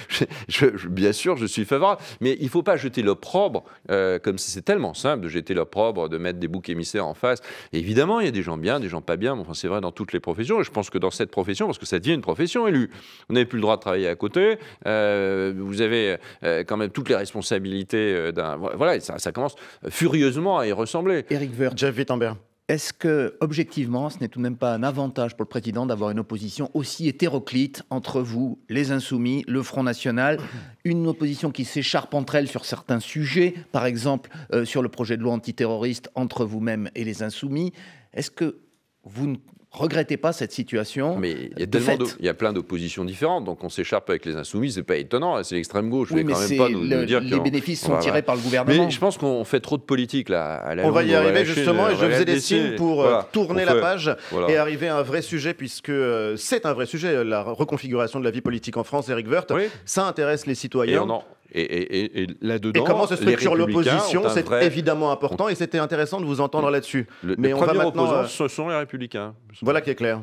je, bien sûr, je suis favorable. Mais il ne faut pas jeter l'opprobre, comme euh, comme c'est tellement simple de jeter l'opprobre, de mettre des boucs émissaires en face. évidemment, il y a des gens bien, des gens pas bien. enfin, c'est vrai dans toutes les professions. Et je pense que dans cette profession, parce que ça devient une profession élue, on n'avez plus le droit de travailler à côté. vous avez quand même toutes les responsabilités d'un. Voilà, ça, commence furieusement à y ressembler. Eric Vert, Jeff Wittenberg. Est-ce que, objectivement, ce n'est tout de même pas un avantage pour le président d'avoir une opposition aussi hétéroclite entre vous, les Insoumis, le Front National, une opposition qui s'écharpe entre elles sur certains sujets, par exemple euh, sur le projet de loi antiterroriste entre vous-même et les Insoumis Est-ce que vous regrettez pas cette situation. Mais il y a plein d'oppositions différentes, donc on s'écharpe avec les insoumis, c'est pas étonnant, hein, c'est l'extrême gauche. mais quand même pas nous, le, que les bénéfices sont tirés par le gouvernement. Mais je pense qu'on fait trop de politique là. on va y arriver justement, euh, et je faisais des signes pour euh, tourner la page et arriver à un vrai sujet, puisque euh, c'est un vrai sujet, la reconfiguration de la vie politique en France, Eric Woerth. Ça intéresse les citoyens. Et, et, et là-dedans. Et comment se structure l'opposition, c'est évidemment important et c'était intéressant de vous entendre là-dessus. Mais on va maintenant... Euh, ce sont les Républicains. Voilà qui est clair.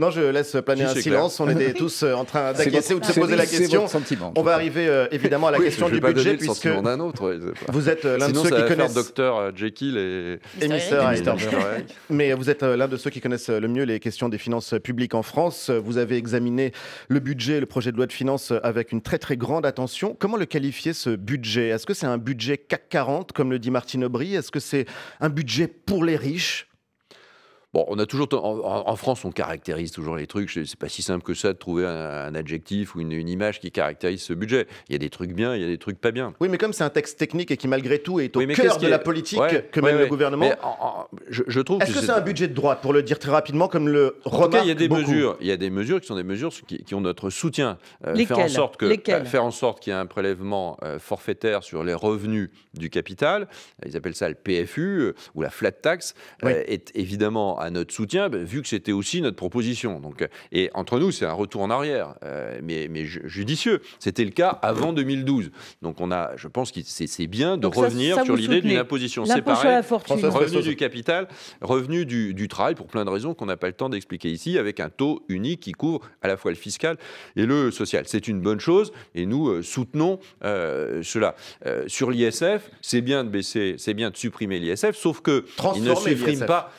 Non, je laisse planer un silence. On était tous euh, en train d'agacer ou de se poser la question. On va arriver euh, évidemment à la question du budget puisque un autre. Vous êtes euh, l'un de ceux qui connaissent Docteur Jekyll et, et Mais vous êtes l'un de ceux qui connaissent le mieux les questions des finances publiques en France. Vous avez examiné le budget, le projet de loi de finances avec une très très grande attention. Comment le qualifier ce budget Est-ce que c'est un budget CAC 40 comme le dit Martine Aubry Est-ce que c'est un budget pour les riches on a toujours. En, France, on caractérise toujours les trucs. C'est pas si simple que ça de trouver un, adjectif ou une, image qui caractérise ce budget. Il y a des trucs bien, il y a des trucs pas bien. Oui, mais comme c'est un texte technique et qui, malgré tout, est au cœur de la politique que mène le gouvernement. je, trouve Est-ce que, c'est un budget de droite, pour le dire très rapidement, comme le remarque il y a des mesures. Il y a des mesures qui sont des mesures qui, ont notre soutien. Euh, faire en sorte bah, faire en sorte qu'il y ait un prélèvement euh, forfaitaire sur les revenus du capital. Euh, ils appellent ça le PFU euh, ou la flat tax. est évidemment à notre soutien, ben, vu que c'était aussi notre proposition. Donc, euh, et entre nous, c'est un retour en arrière, euh, mais, mais judicieux. C'était le cas avant 2012. Donc on a, je pense que c'est bien de revenir sur l'idée d'une imposition séparée, revenu du capital, revenu du, travail, pour plein de raisons qu'on n'a pas le temps d'expliquer ici, avec un taux unique qui couvre à la fois le fiscal et le social. C'est une bonne chose et nous euh, soutenons cela. sur l'ISF, c'est bien de baisser, c'est bien de supprimer l'ISF, sauf que il ne supprime pas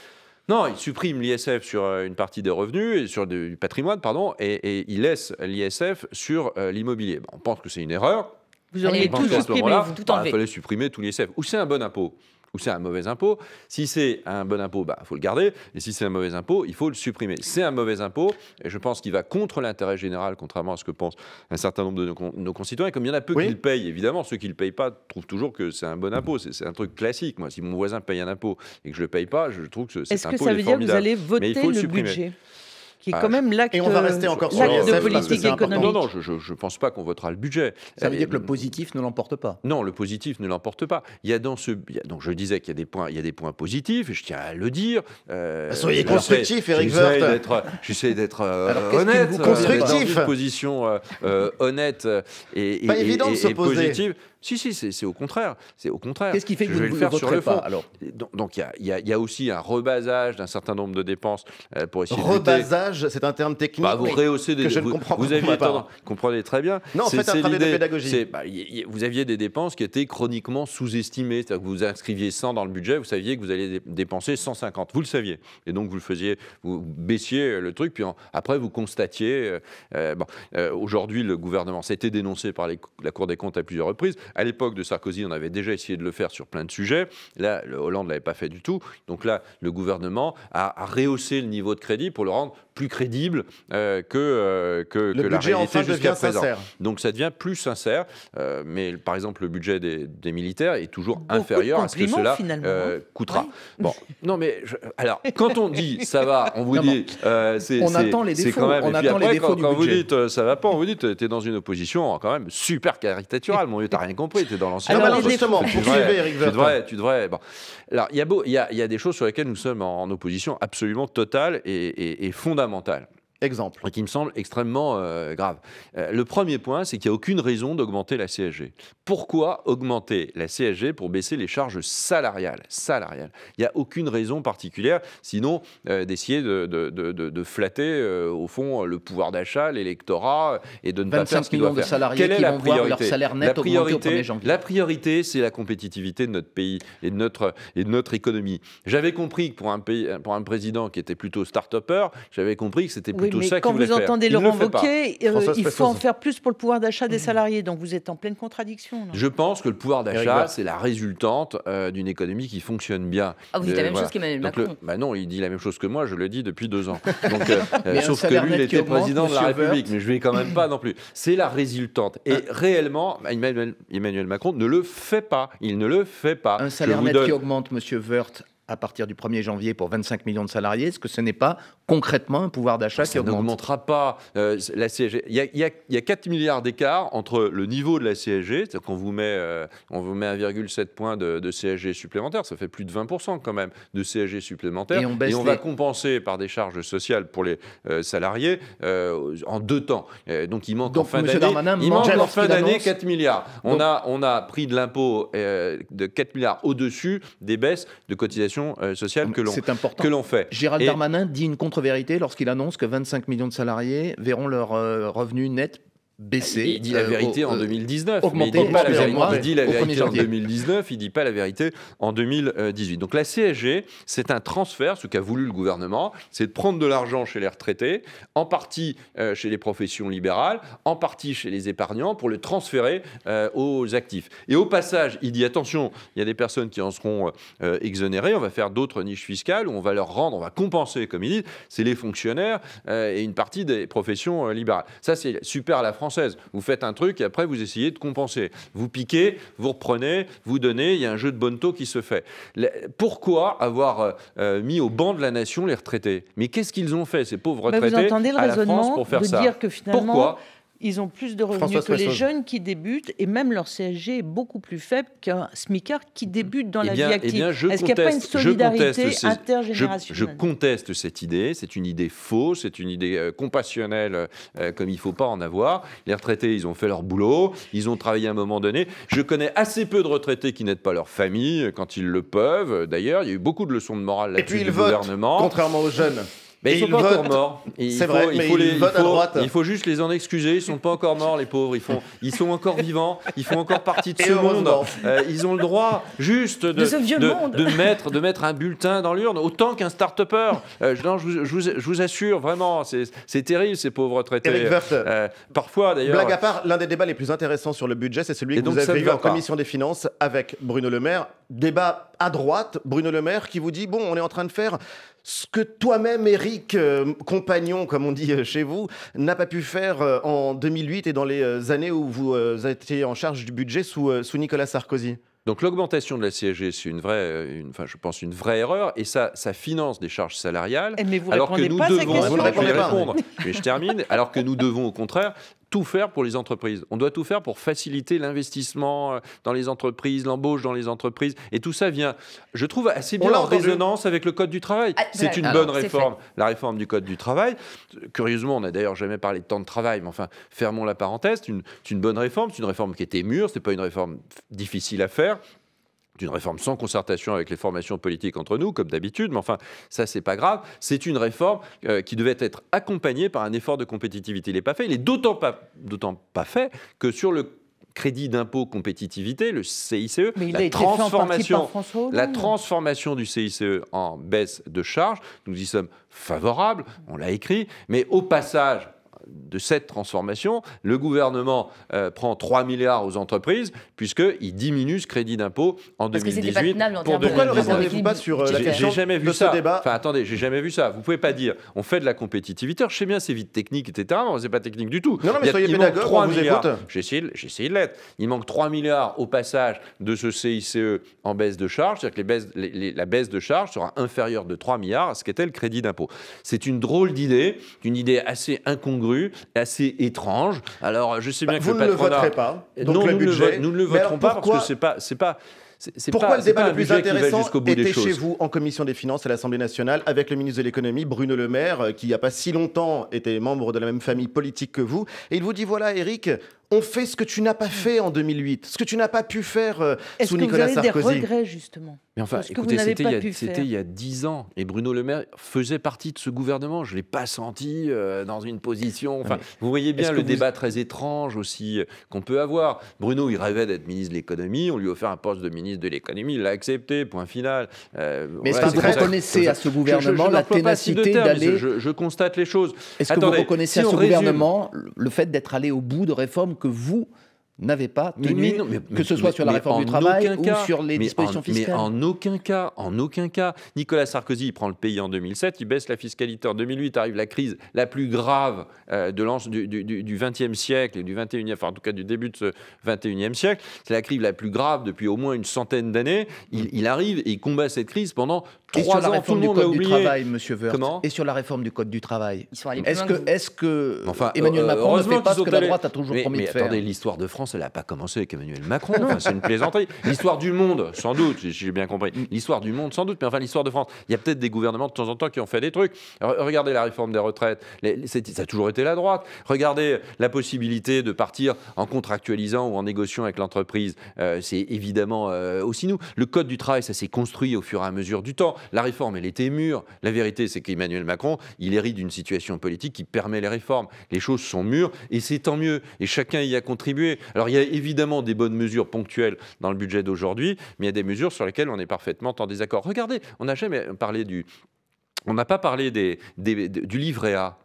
non, il supprime l'ISF sur euh, une partie des revenus, et sur du patrimoine, pardon, et, il laisse l'ISF sur euh, l'immobilier. on pense que c'est une erreur. Vous auriez tout supprimé, tout enlevé. Bah, il fallait supprimer tout l'ISF. Ou c'est un bon impôt ou c'est un mauvais impôt. Si c'est un bon impôt, il bah, faut le garder. Et si c'est un mauvais impôt, il faut le supprimer. C'est un mauvais impôt, et je pense qu'il va contre l'intérêt général, contrairement à ce que pensent un certain nombre de nos, concitoyens. Comme il y en a peu qui le payent, évidemment, ceux qui ne le payent pas trouvent toujours que c'est un bon impôt. C'est un truc classique. Moi, si mon voisin paye un impôt et que je ne le paye pas, je trouve que c'est -ce impôt Est-ce que ça veut dire que vous allez voter le budget qui est quand même l'acte Et on va rester encore sur de politique économique. Non, non, je ne pense pas qu'on votera le budget. Ça veut euh, dire que le positif ne l'emporte pas. Non, le positif ne l'emporte pas. Il y a dans ce, donc je disais qu'il y a des points, il y a des points positifs. Et je tiens à le dire. Euh, Soyez constructif, Eric Woerth. J'essaie d'être euh, honnête. constructif. une position honnête et, et, et, et positive. Si, si, c'est au contraire. C'est au contraire. Qu'est-ce qui fait que je vous ne le faire sur le fond. alors donc il y, a aussi un rebasage d'un certain nombre de dépenses euh, pour essayer rebasage, c'est un terme technique. Bah, vous rehaussez des. Que je vous, ne comprends vous, vous comprenez très bien. Non, en fait, un de pédagogie. Bah, vous aviez des dépenses qui étaient chroniquement sous-estimées, c'est-à-dire que vous inscriviez 100 dans le budget, vous saviez que vous alliez dépenser 150. Vous le saviez, et donc vous le faisiez, vous baissiez euh, le truc, puis après vous constatiez. Euh, bon, Aujourd'hui, le gouvernement, ça a été dénoncé par la Cour des comptes à plusieurs reprises à l'époque de Sarkozy, on avait déjà essayé de le faire sur plein de sujets. Là, le Hollande ne l'avait pas fait du tout. Donc là, le gouvernement a, réhaussé rehaussé le niveau de crédit pour le rendre plus crédible euh, que, euh, que, le que jusqu'à présent. Sincère. Donc ça devient plus sincère, euh, mais par exemple le budget des, militaires est toujours inférieur à ce que cela euh, coûtera. Bon, non mais alors quand on dit ça va, on vous dit c'est on attend les défauts, quand on attend les quand, quand vous dites ça va pas, on vous dit es dans une opposition quand même super caricaturale, mon Dieu, t'as rien compris compris, tu es dans l'ancien. Alors, justement, tu devrais, Eric tu devrais, tu devrais bon. Alors, il y, a y, a, y a des choses sur lesquelles nous sommes en, en opposition absolument totale et, et, et fondamentale. Exemple. qui me semble extrêmement euh, grave. Euh, le premier point, c'est qu'il n'y a aucune raison d'augmenter la CSG. Pourquoi augmenter la CSG pour baisser les charges salariales Salariales. Il n'y a aucune raison particulière, sinon euh, d'essayer de, flatter, au fond, le pouvoir d'achat, l'électorat, et de ne pas faire ce qu'il doit faire. Salariés Quelle est qui vont priorité voir leur salaire net la priorité, La priorité, c'est la compétitivité de notre pays et de notre, et de notre économie. J'avais compris que pour un, pays, pour un président qui était plutôt start-upper, j'avais compris que c'était mais quand vous entendez le Laurent euh, il, faut en faire plus pour le pouvoir d'achat des mhm. salariés. Donc vous êtes en pleine contradiction. Je pense que le pouvoir d'achat, c'est la résultante euh, d'une économie qui fonctionne bien. Ah, vous dites la euh, même chose qu'Emmanuel Macron. bah non, il dit la même chose que moi, je le dis depuis deux ans. Donc, sauf que lui, il était président de la République, mais je ne vais quand même pas non plus. C'est la résultante. Et réellement, Emmanuel, Macron ne le fait pas. Il ne le fait pas. Un salaire net qui augmente, monsieur Wörth, à partir du 1er janvier pour 25 millions de salariés Est-ce que ce n'est pas concrètement un pouvoir d'achat qui augmente n'augmentera pas euh, la CSG. Il y, a, 4 milliards d'écart entre le niveau de la CSG, c'est-à-dire qu'on vous met, euh, on vous met 1,7 point de, CSG supplémentaire, ça fait plus de 20% quand même de CSG supplémentaire. Et on, va compenser par des charges sociales pour les euh, salariés en deux temps. donc il manque en fin d'année, 4 milliards. On, a, on a pris de l'impôt de 4 milliards au-dessus des baisses de cotisations social euh, sociale ah, que l'on, que l'on fait. Gérald Darmanin dit une contre-vérité lorsqu'il annonce que 25 millions de salariés verront leur euh, revenu net baisser. Il dit euh, la vérité en 2019. Euh, il dit la vérité, en 2019, il dit pas la vérité en 2018. Donc la CSG, c'est un transfert, ce qu'a voulu le gouvernement, c'est de prendre de l'argent chez les retraités, en partie euh, chez les professions libérales, en partie chez les épargnants, pour le transférer aux actifs. Et au passage, il dit attention, il y a des personnes qui en seront exonérées, on va faire d'autres niches fiscales, où on va leur rendre, on va compenser, comme il dit, c'est les fonctionnaires et une partie des professions libérales. Ça, c'est super la France vous faites un truc et après vous essayez de compenser. Vous piquez, vous reprenez, vous donnez, il y a un jeu de bonne qui se fait. Pourquoi avoir euh, euh, mis au banc de la nation les retraités Mais qu'est-ce qu'ils ont fait, ces pauvres bah, retraités, pour faire ça dire que finalement, Pourquoi ils ont plus de revenus que les jeunes qui débutent et même leur CSG est beaucoup plus faible qu'un smicard qui mm-hmm. débute dans eh la vie eh active. Est-ce qu'il n'y a pas une solidarité intergénérationnelle je, conteste cette idée. C'est une idée fausse, c'est une idée euh, compassionnelle euh, comme il ne faut pas en avoir. Les retraités, ils ont fait leur boulot, ils ont travaillé à un moment donné. Je connais assez peu de retraités qui n'aident pas leur famille quand ils le peuvent. D'ailleurs, il y a eu beaucoup de leçons de morale là-dessus du gouvernement. Contrairement aux jeunes. Mais ils sont pas encore morts. C'est vrai, il mais faut, il, faut juste les en excuser. Ils sont pas encore morts, les pauvres. Ils, sont encore vivants. Ils font encore partie de ce monde. Euh, ils ont le droit juste de, mettre, un bulletin dans l'urne autant qu'un start-upper. Euh, je, vous, assure, vraiment, c'est terrible ces pauvres retraités. Euh, parfois, d'ailleurs. Blague à part, l'un des débats les plus intéressants sur le budget, c'est celui que vous avez eu en commission des finances avec Bruno Le Maire. Débat à droite, Bruno Le Maire qui vous dit bon, on est en train de faire ce que toi-même, Eric, euh, compagnon, comme on dit euh, chez vous, n'a pas pu faire euh, en 2008 et dans les années où vous étiez en charge du budget sous, Nicolas Sarkozy donc l'augmentation de la CSG, c'est une vraie, une, enfin, je pense une vraie erreur, et ça, finance des charges salariales. Eh, mais alors que nous pas devons, vous cette mais je termine. Alors que nous devons au contraire tout faire pour les entreprises. On doit tout faire pour faciliter l'investissement euh, dans les entreprises, l'embauche dans les entreprises. Et tout ça vient, je trouve, assez bien en résonance avec le Code du travail. Ah, c'est bah, une ah, bonne réforme, la réforme du Code du travail. Curieusement, on n'a d'ailleurs jamais parlé de temps de travail, mais enfin, fermons la parenthèse. C'est une, une bonne réforme, c'est une réforme qui était mûre, c'est pas une réforme difficile à faire une réforme sans concertation avec les formations politiques entre nous, comme d'habitude, mais enfin, ça, c'est pas grave. C'est une réforme euh, qui devait être accompagnée par un effort de compétitivité. Il n'est pas fait. Il est d'autant pas, pas fait que sur le crédit d'impôt compétitivité, le CICE, la transformation, la transformation du CICE en baisse de charges. Nous y sommes favorables, on l'a écrit, mais au passage, de cette transformation, le gouvernement euh, prend 3 milliards aux entreprises, puisqu'il diminue ce crédit d'impôt en 2018. que Pourquoi ne répondez-vous pas sur euh, la question jamais vu Enfin, attendez, j'ai jamais vu ça. Vous pouvez pas dire, on fait de la compétitivité. Je sais bien, c'est vite technique, etc. Mais c'est pas technique du tout. Non, mais soyez pédagogue, on J'ai essayé, de l'être. Il manque 3 milliards au passage de ce CICE en baisse de charge. C'est-à-dire que la baisse de charge sera inférieure de 3 milliards à ce qu'était le crédit d'impôt. C'est une drôle d'idée, une idée assez incongrue assez étrange. Alors, je sais bah, bien que vous ne le voterez pas. Donc le nous, budget. nous ne le voterons pas parce que c'est pas, c'est pas. Pourquoi le débat le plus intéressant était chez vous en commission des finances à l'Assemblée nationale avec le ministre de l'économie Bruno Le Maire euh, qui il n'y a pas si longtemps était membre de la même famille politique que vous et il vous dit voilà Eric on fait ce que tu n'as pas hmm. fait en 2008, ce que tu n'as pas pu faire euh, est sous que vous avez Des regrets justement. Mais enfin, écoutez, c'était il, y a dix ans et Bruno Le Maire faisait partie de ce gouvernement. Je l'ai pas senti euh, dans une position. Ah, enfin, vous voyez bien le débat très étrange aussi euh, qu'on peut avoir. Bruno, il rêvait d'être ministre de l'économie. On lui a offert un poste de ministre de l'économie. Il l'a accepté. Point final. mais est-ce que vous reconnaissez à ce gouvernement la ténacité d'aller je, je, constate les choses. Est-ce que vous reconnaissez à ce gouvernement le fait d'être allé au bout de réformes que vous, n'avait pas tenu, que ce soit sur la réforme du travail ou sur les dispositions fiscales. Mais en aucun cas, en aucun cas, Nicolas Sarkozy, il prend le pays en 2007, il baisse la fiscalité en 2008, arrive la crise la plus grave euh, de du, du, 20e siècle et du 21 enfin en tout cas du début de ce 21e siècle. C'est la crise la plus grave depuis au moins une centaine d'années. Il, arrive et il combat cette crise pendant trois ans. La tout le monde du code du travail, Monsieur Verhofstadt, Et sur la réforme du code du travail. Est-ce que, est que enfin, Emmanuel euh, Macron ne fait pas ce que la droite a toujours promis de faire Attendez, l'histoire de France cela n'a pas commencé avec Emmanuel Macron. c'est une plaisanterie. L'histoire du monde, sans doute, j'ai bien compris. L'histoire du monde, sans doute, mais enfin, l'histoire de France. Il y a peut-être des gouvernements de temps en temps qui ont fait des trucs. Regardez la réforme des retraites. ça a toujours été la droite. Regardez la possibilité de partir en contractualisant ou en négociant avec l'entreprise. Euh, c'est évidemment euh, aussi nous. Le code du travail, ça s'est construit au fur et à mesure du temps. La réforme, elle était mûre. La vérité, c'est qu'Emmanuel Macron, il hérite d'une situation politique qui permet les réformes. Les choses sont mûres et c'est tant mieux. Et chacun y a contribué. Alors il y a évidemment des bonnes mesures ponctuelles dans le budget d'aujourd'hui, mais il y a des mesures sur lesquelles on est parfaitement en désaccord. Regardez, on n'a jamais parlé du... On n'a pas parlé du livret A.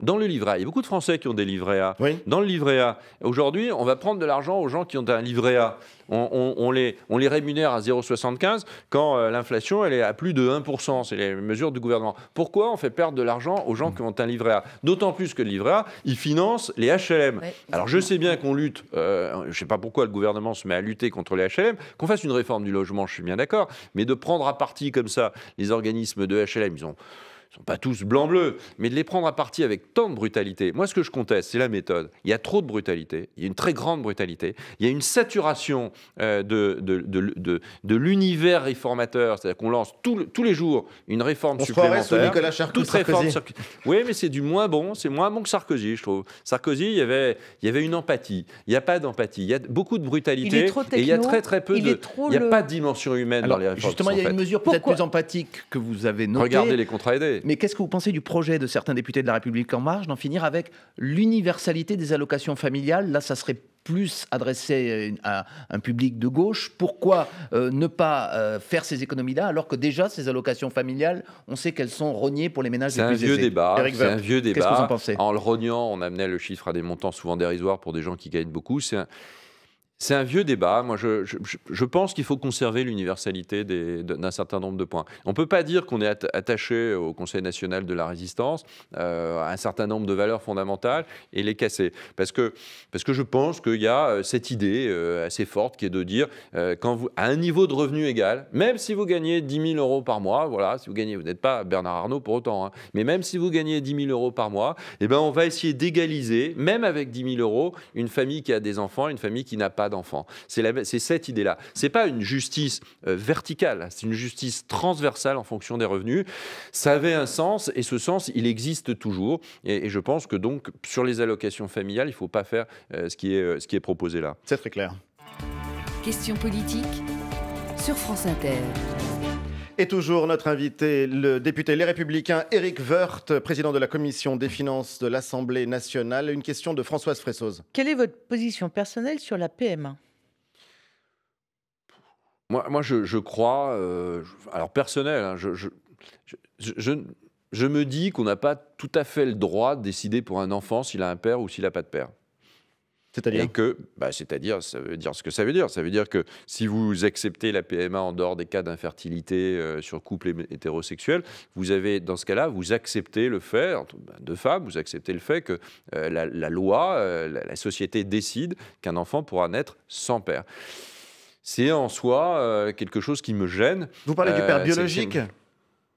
Dans le livret A, il y a beaucoup de Français qui ont des livrets A. Dans le livret A, aujourd'hui, on va prendre de l'argent aux gens qui ont un livret A. On, les, on les rémunère à 0,75 quand euh, l'inflation est à plus de 1%. C'est les mesures du gouvernement. Pourquoi on fait perdre de l'argent aux gens qui ont un livret A D'autant plus que le livret A, il finance les HLM. Alors je sais bien qu'on lutte, euh, je ne sais pas pourquoi le gouvernement se met à lutter contre les HLM, qu'on fasse une réforme du logement, je suis bien d'accord, mais de prendre à partie comme ça les organismes de HLM, ils ont ne sont pas tous blancs-bleus. mais de les prendre à partie avec tant de brutalité. Moi, ce que je conteste, c'est la méthode. Il y a trop de brutalité, il y a une très grande brutalité, il y a une saturation euh, de, de, de, de l'univers réformateur, c'est-à-dire qu'on lance tous les jours une réforme On supplémentaire. Se Nicolas Charcot, toute réforme Oui, mais c'est du moins bon, c'est moins bon que Sarkozy, je trouve. Sarkozy, il y avait, il y avait une empathie. Il n'y a pas d'empathie, il y a beaucoup de brutalité. et il y a très très peu il de... Il n'y a pas de dimension humaine dans les réformes. Justement, il y a une mesure peut-être plus empathique que vous avez notée. Regardez les contrats aidés. Mais qu'est-ce que vous pensez du projet de certains députés de la République en marche d'en finir avec l'universalité des allocations familiales Là, ça serait plus adressé à un public de gauche. Pourquoi euh, ne pas euh, faire ces économies-là alors que déjà ces allocations familiales, on sait qu'elles sont rognées pour les ménages les plus C'est un vieux débat. en le rognant, on amenait le chiffre à des montants souvent dérisoires pour des gens qui gagnent beaucoup. C'est un vieux débat. Moi, je, pense qu'il faut conserver l'universalité d'un certain nombre de points. On ne peut pas dire qu'on est attaché au Conseil national de la résistance, euh, à un certain nombre de valeurs fondamentales, et les casser. Parce que, parce que je pense qu'il y a euh, cette idée euh, assez forte qui est de dire, quand vous, à un niveau de revenu égal, même si vous gagnez 10 000 euros par mois, voilà, si vous gagnez, vous n'êtes pas Bernard Arnault pour autant, hein, mais même si vous gagnez 10 000 euros par mois, eh ben on va essayer d'égaliser, même avec 10 000 euros, une famille qui a des enfants, une famille qui n'a pas enfants. C'est cette idée-là. Ce n'est pas une justice euh, verticale, c'est une justice transversale en fonction des revenus. Ça avait un sens et ce sens, il existe toujours. Et, je pense que donc sur les allocations familiales, il ne faut pas faire euh, ce, qui est, euh, ce qui est proposé là. C'est très clair. Question politique sur France Inter. Et toujours notre invité, le député Les Républicains Éric Woerth, président de la Commission des finances de l'Assemblée nationale. Une question de Françoise Fressoz. Quelle est votre position personnelle sur la PMA moi, moi je, crois, euh, alors personnel, hein, je, je, je me dis qu'on n'a pas tout à fait le droit de décider pour un enfant s'il a un père ou s'il n'a pas de père. C'est-à-dire que, bah, c'est-à-dire, ça veut dire ce que ça veut dire. Ça veut dire que si vous acceptez la PMA en dehors des cas d'infertilité euh, sur couple hétérosexuel, vous avez, dans ce cas-là, vous acceptez le fait, de bah, deux femmes, vous acceptez le fait que euh, la, loi, euh, la société décide qu'un enfant pourra naître sans père. C'est en soi quelque chose qui me gêne. Vous parlez du père biologique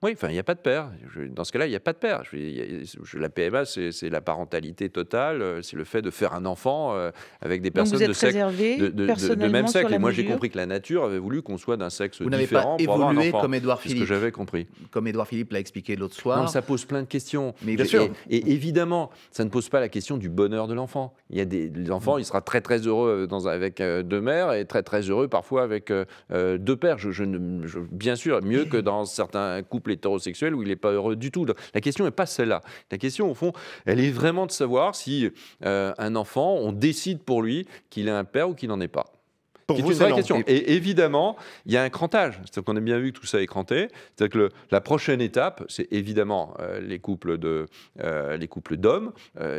oui, enfin, il n'y a pas de père. dans ce cas-là, il n'y a pas de père. Je, la PMA, c'est la parentalité totale, euh, c'est le fait de faire un enfant euh, avec des personnes de, sexe, de, de, de, même sexe. Et moi, j'ai compris que la nature avait voulu qu'on soit d'un sexe différent pour avoir un enfant. comme Édouard Philippe. ce que j'avais compris. Comme Édouard Philippe l'a expliqué l'autre soir. Non, ça pose plein de questions. Mais Bien sûr. Et, évidemment, ça ne pose pas la question du bonheur de l'enfant. Il y a des enfants, il sera très très heureux euh, dans, avec deux mères et très très heureux parfois avec deux pères. Je, bien sûr, mieux que dans certains couples couple hétérosexuel où il n'est pas heureux du tout. La question n'est pas celle-là. La question, au fond, elle est vraiment de savoir si euh, un enfant, on décide pour lui qu'il a un père ou qu'il n'en est pas. Pour vous, une vraie question. Et évidemment, il y a un crantage. C'est-à-dire qu'on a bien vu que tout ça est cranté. C'est-à-dire que la prochaine étape, c'est évidemment euh, les couples de euh, les couples d'hommes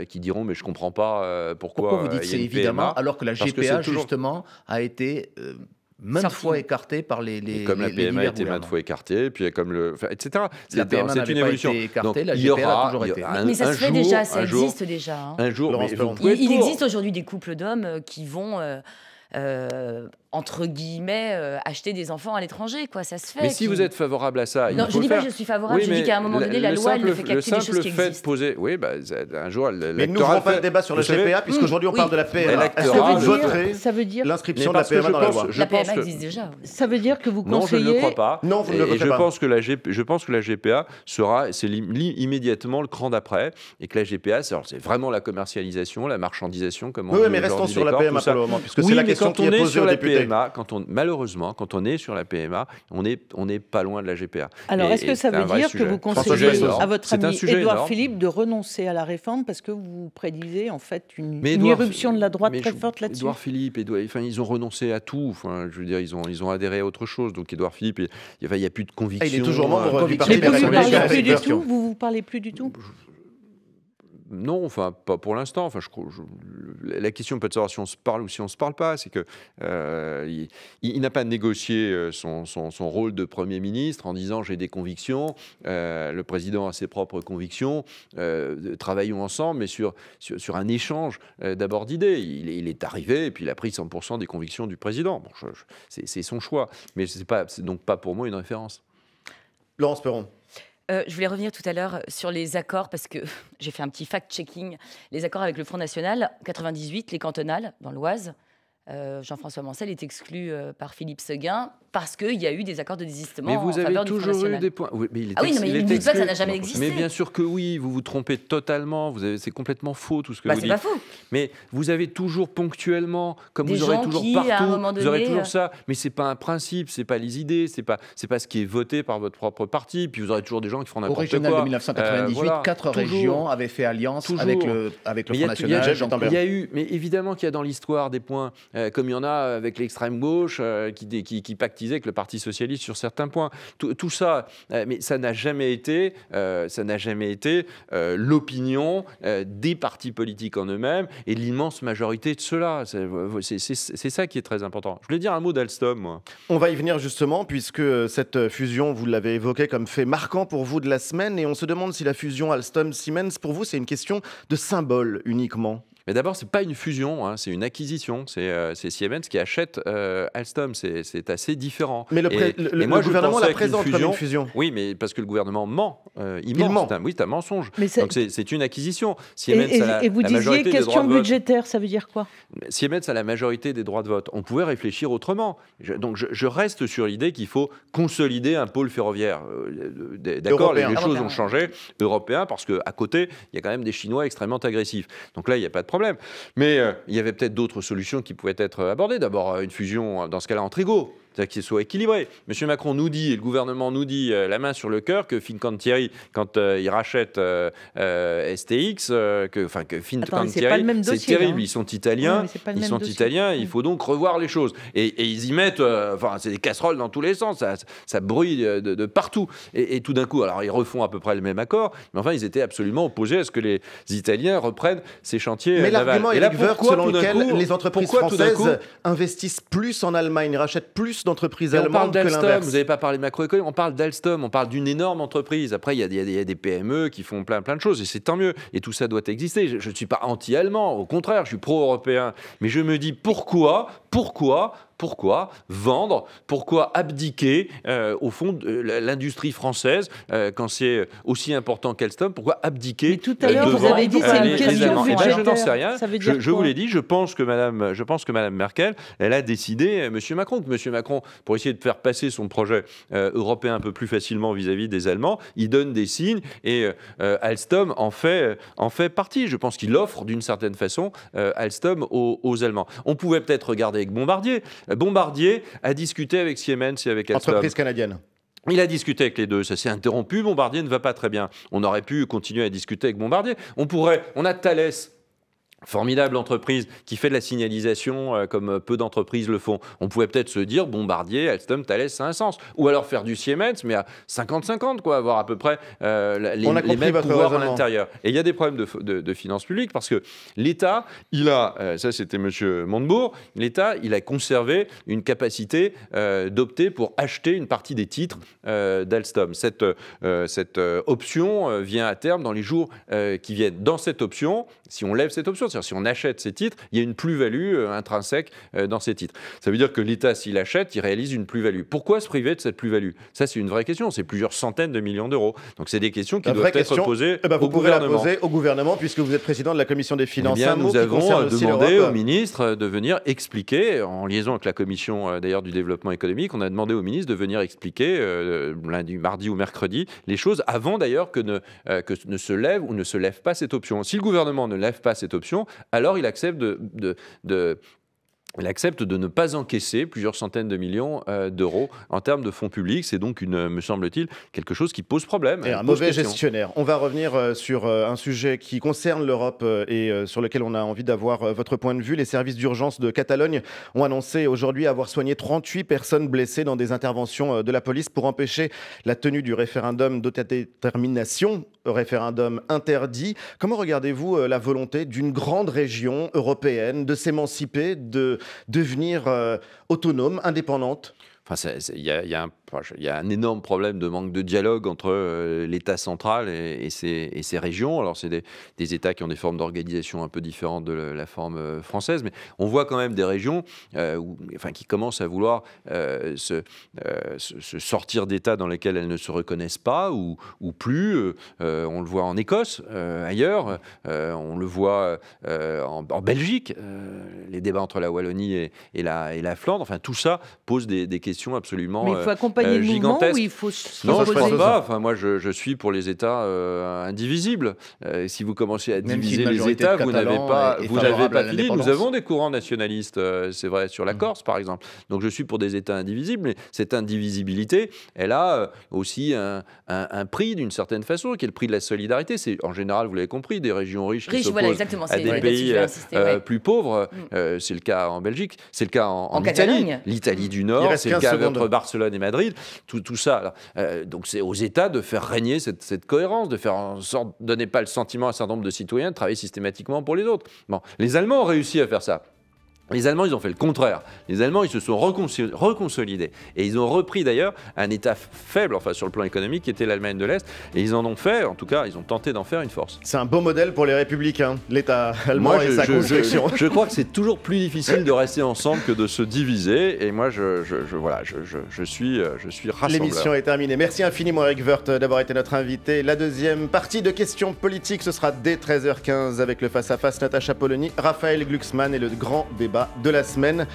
qui diront mais je comprends pas pourquoi. Pourquoi vous dites c'est évidemment alors que la GPA justement a été maintes fois écarté par les. les comme la PMA a été maintes fois écartée, puis comme le. etc. C'est une évolution. Été écartée, Donc, la GPA il y aura, a toujours été. Un, mais ça se fait déjà, ça existe déjà. Hein. Un jour, il, existe aujourd'hui des couples d'hommes euh, qui vont. Euh, euh, entre guillemets, euh, acheter des enfants à l'étranger, quoi. Ça se fait. Mais si vous êtes favorable à ça, non, je ne dis pas que je suis favorable. je dis qu'à un moment donné, la loi, elle ne fait qu'acter choses qui Le simple fait de poser, oui, bah, un jour, mais Mais nous on pas le débat sur le GPA, puisqu'aujourd'hui hmm. on parle de la PMA. Est-ce que vous voterez l'inscription de la PMA e dans la loi La PMA e existe déjà. Ça veut dire que vous conseillez. Non, je ne crois pas. Non, je pense que la je pense que la GPA sera, c'est immédiatement le cran d'après, et que la GPA, c'est vraiment la commercialisation, la marchandisation, comment. Oui, mais restons sur la PMA pour le moment, puisque c'est la quand on est, sur la PMA, quand on, malheureusement, quand on est sur la PMA, on n'est on pas loin de la GPA. Alors, est-ce que ça veut dire que vous conseillez à votre ami Édouard Philippe de renoncer à la réforme parce que vous prédisez en fait une, éruption de la droite très forte là-dessus Édouard Philippe, enfin, ils ont renoncé à tout. Enfin, je veux dire, ils ont, ils ont adhéré à autre chose. Donc, Édouard Philippe, il n'y a, plus de conviction. Ah, il est toujours euh, Vous ne vous parlez plus du tout non, enfin, pas pour l'instant. Enfin, je, la question peut être de savoir si on se parle ou si on ne se parle pas. C'est que euh, il, n'a pas négocié euh, son, son, rôle de Premier ministre en disant j'ai des convictions, euh, le président a ses propres convictions, travaillons ensemble, mais sur, sur, un échange d'abord d'idées. Il, est arrivé et puis il a pris 100% des convictions du président. Bon, c'est son choix, mais ce n'est donc pas pour moi une référence. Laurence Perron. Euh, je voulais revenir tout à l'heure sur les accords parce que j'ai fait un petit fact-checking. Les accords avec le Front National, 98, les cantonales dans l'Oise, euh, Jean-François Mancel est exclu euh, par Philippe Seguin parce qu'il y a eu des accords de désistement. Mais vous avez toujours eu des points. Oui, mais il ah oui, mais il, que ça n'a jamais existé. Mais bien sûr que oui, vous vous trompez totalement. Vous avez, c'est complètement faux tout ce que bah, vous dites. Pas faux. Mais vous avez toujours ponctuellement, comme vous aurez toujours partout, vous aurez toujours euh, ça. Mais c'est pas un principe, c'est pas les idées, c'est pas c'est pas ce qui est voté par votre propre parti. Puis vous aurez toujours des gens qui feront n'importe quoi. Au régional de 1998, quatre régions avaient fait alliance avec le National. Il y a eu, mais évidemment qu'il y a dans l'histoire des points euh, comme il y en a avec l'extrême gauche euh, qui, qui, pactisait avec le Parti socialiste sur certains points. Tout, ça, euh, mais ça n'a jamais été, ça n'a jamais été l'opinion des partis politiques en eux-mêmes et l'immense majorité de ceux-là. C'est ça qui est très important. Je voulais dire un mot d'Alstom. On va y venir justement puisque cette fusion, vous l'avez évoqué comme fait marquant pour vous de la semaine et on se demande si la fusion Alstom-Siemens pour vous c'est une question de symbole uniquement. Mais d'abord, c'est pas une fusion, hein, c'est une acquisition. C'est euh, Siemens qui achète euh, Alstom. C'est assez différent. Mais le, moi, gouvernement la présente fusion, comme une fusion. Oui, mais parce que le gouvernement ment. Euh, il, ment. oui, c'est un mensonge. Donc c'est une acquisition. et, vous disiez question budgétaire, ça veut dire quoi Siemens a la majorité des droits de vote. On pouvait réfléchir autrement. donc je, reste sur l'idée qu'il faut consolider un pôle ferroviaire. D'accord, les, choses ont changé européen parce qu'à côté, il y a quand même des Chinois extrêmement agressifs. Donc là, il n'y a pas de problème. Mais euh, il y avait peut-être d'autres solutions qui pouvaient être euh, abordées. D'abord, euh, une fusion, dans ce cas-là, en trigo c'est-à-dire euh, qu'il soit équilibré. Monsieur Macron nous dit, et le gouvernement nous dit, euh, la main sur le cœur, que Fincantieri, quand euh, il rachète STX, que, enfin que Fincantieri, c'est terrible, hein. ils sont italiens, ils sont italiens, il faut donc revoir les choses. Et, ils y mettent, enfin c'est des casseroles dans tous les sens, ça, bruit de, partout. Et, tout d'un coup, alors ils refont à peu près le même accord, mais enfin ils étaient absolument opposés à ce que les Italiens reprennent ces chantiers mais l'argument Et là, pourquoi, selon lequel les entreprises françaises investissent plus en Allemagne, rachètent plus d'entreprises allemandes. On parle vous n'avez pas parlé de macroéconomie, on parle d'Alstom, on parle d'une énorme entreprise. Après, il y, a des PME qui font plein, plein de choses et c'est tant mieux. Et tout ça doit exister. Je ne suis pas anti-allemand, au contraire, je suis pro-européen. Mais je me dis pourquoi, pourquoi pourquoi vendre Pourquoi abdiquer euh, au fond euh, l'industrie française euh, quand c'est aussi important qu'Alstom Pourquoi abdiquer Mais tout à l'heure, vous avez dit c'est une question eh ben, Je n'en sais rien. Je, vous l'ai dit, je pense que Madame, je pense que Madame Merkel, elle a décidé, M. Macron, que Monsieur Macron, pour essayer de faire passer son projet européen un peu plus facilement vis-à-vis des Allemands, il donne des signes et Alstom en fait, en fait partie. Je pense qu'il offre d'une certaine façon Alstom aux Allemands. On pouvait peut-être regarder avec Bombardier. Bombardier a discuté avec Siemens et avec Alstom. Entreprise canadienne. Il a discuté avec les deux, ça s'est interrompu, Bombardier ne va pas très bien. On aurait pu continuer à discuter avec Bombardier. On pourrait, on a Thales Formidable entreprise qui fait de la signalisation euh, comme euh, peu d'entreprises le font. On pouvait peut-être se dire Bombardier, Alstom, Thales, ça a un sens. Ou alors faire du Siemens, mais à 50-50, quoi, avoir à peu près euh, les, mêmes pouvoirs à l'intérieur. Et il y a des problèmes de, finances publiques parce que l'État, il a, ça c'était Monsieur Montebourg, l'État, il a conservé une capacité d'opter pour acheter une partie des titres d'Alstom. Cette, cette option vient à terme dans les jours qui viennent. Dans cette option, si on lève cette option, si on achète ces titres, il y a une plus-value euh, intrinsèque euh, dans ces titres. Ça veut dire que l'État, s'il achète, il réalise une plus-value. Pourquoi se priver de cette plus-value Ça, c'est une vraie question. C'est plusieurs centaines de millions d'euros. Donc, c'est des questions qui doivent être posées eh ben, vous pouvez La poser au gouvernement, puisque vous êtes président de la Commission des eh Finances. Eh bien, nous avons euh, demandé au ministre de venir expliquer, en liaison avec la Commission d'ailleurs du développement économique, on a demandé au ministre de venir expliquer lundi, mardi ou mercredi les choses avant d'ailleurs que que ne se lève ou ne se lève pas cette option. Si le gouvernement ne lève pas cette option, alors il accepte de, ne pas encaisser plusieurs centaines de millions euh, d'euros en termes de fonds publics. C'est donc, me semble-t-il, quelque chose qui pose problème. Et un mauvais gestionnaire. On va revenir euh, sur euh, un sujet qui concerne l'Europe et sur lequel on a envie d'avoir votre point de vue. Les services d'urgence de Catalogne ont annoncé aujourd'hui avoir soigné 38 personnes blessées dans des interventions de la police pour empêcher la tenue du référendum d'autodétermination référendum interdit. Comment regardez-vous euh, la volonté d'une grande région européenne de s'émanciper, de devenir euh, autonome, indépendante Enfin, il y, a un il y a un énorme problème de manque de dialogue entre euh, l'État central et, ses, régions. Alors, c'est des, États qui ont des formes d'organisation un peu différentes de la, forme euh, française, mais on voit quand même des régions euh, où, enfin, qui commencent à vouloir se, sortir d'États dans lesquels elles ne se reconnaissent pas ou, ou plus. on le voit en Écosse, ailleurs, on le voit en, Belgique, les débats entre la Wallonie et, et la, Flandre. Enfin, tout ça pose des, questions absolument. Mais il faut euh, gigantesque. le il faut se Non, je pense pas. Enfin, moi, je, suis pour les États euh, indivisibles. Euh, si vous commencez à diviser les États, vous n'avez pas, vous n'avez pas fini. Nous avons des courants nationalistes, c'est vrai, sur la mmh. Corse, par exemple. Donc, je suis pour des États indivisibles, mais cette indivisibilité, elle a aussi un, prix d'une certaine façon, qui est le prix de la solidarité. C'est en général, vous l'avez compris, des régions riches qui à des pays plus pauvres. Mmh. c'est le cas en Belgique, c'est le cas en, en, Italie, l'Italie du Nord, c'est le cas entre Barcelone et Madrid tout, ça. Euh, donc c'est aux États de faire régner cette, cohérence, de faire en sorte, donner pas le sentiment à un certain nombre de citoyens de travailler systématiquement pour les autres. Bon. Les Allemands ont réussi à faire ça. Les Allemands, ils ont fait le contraire. Les Allemands, ils se sont reconsolidés. Et ils ont repris d'ailleurs un État faible, enfin sur le plan économique, qui était l'Allemagne de l'Est. Et ils en ont fait, en tout cas, ils ont tenté d'en faire une force. C'est un beau modèle pour les républicains, l'État allemand et sa construction. Je, crois que c'est toujours plus difficile de rester ensemble que de se diviser. Et moi, je, voilà, je, suis, euh, je suis rassembleur. L'émission est terminée. Merci infiniment, Eric Wirth, d'avoir été notre invité. La deuxième partie de questions politiques, ce sera dès 13h15 avec le face-à-face -face Natacha Polony, Raphaël Glucksmann et le grand débat de la semaine.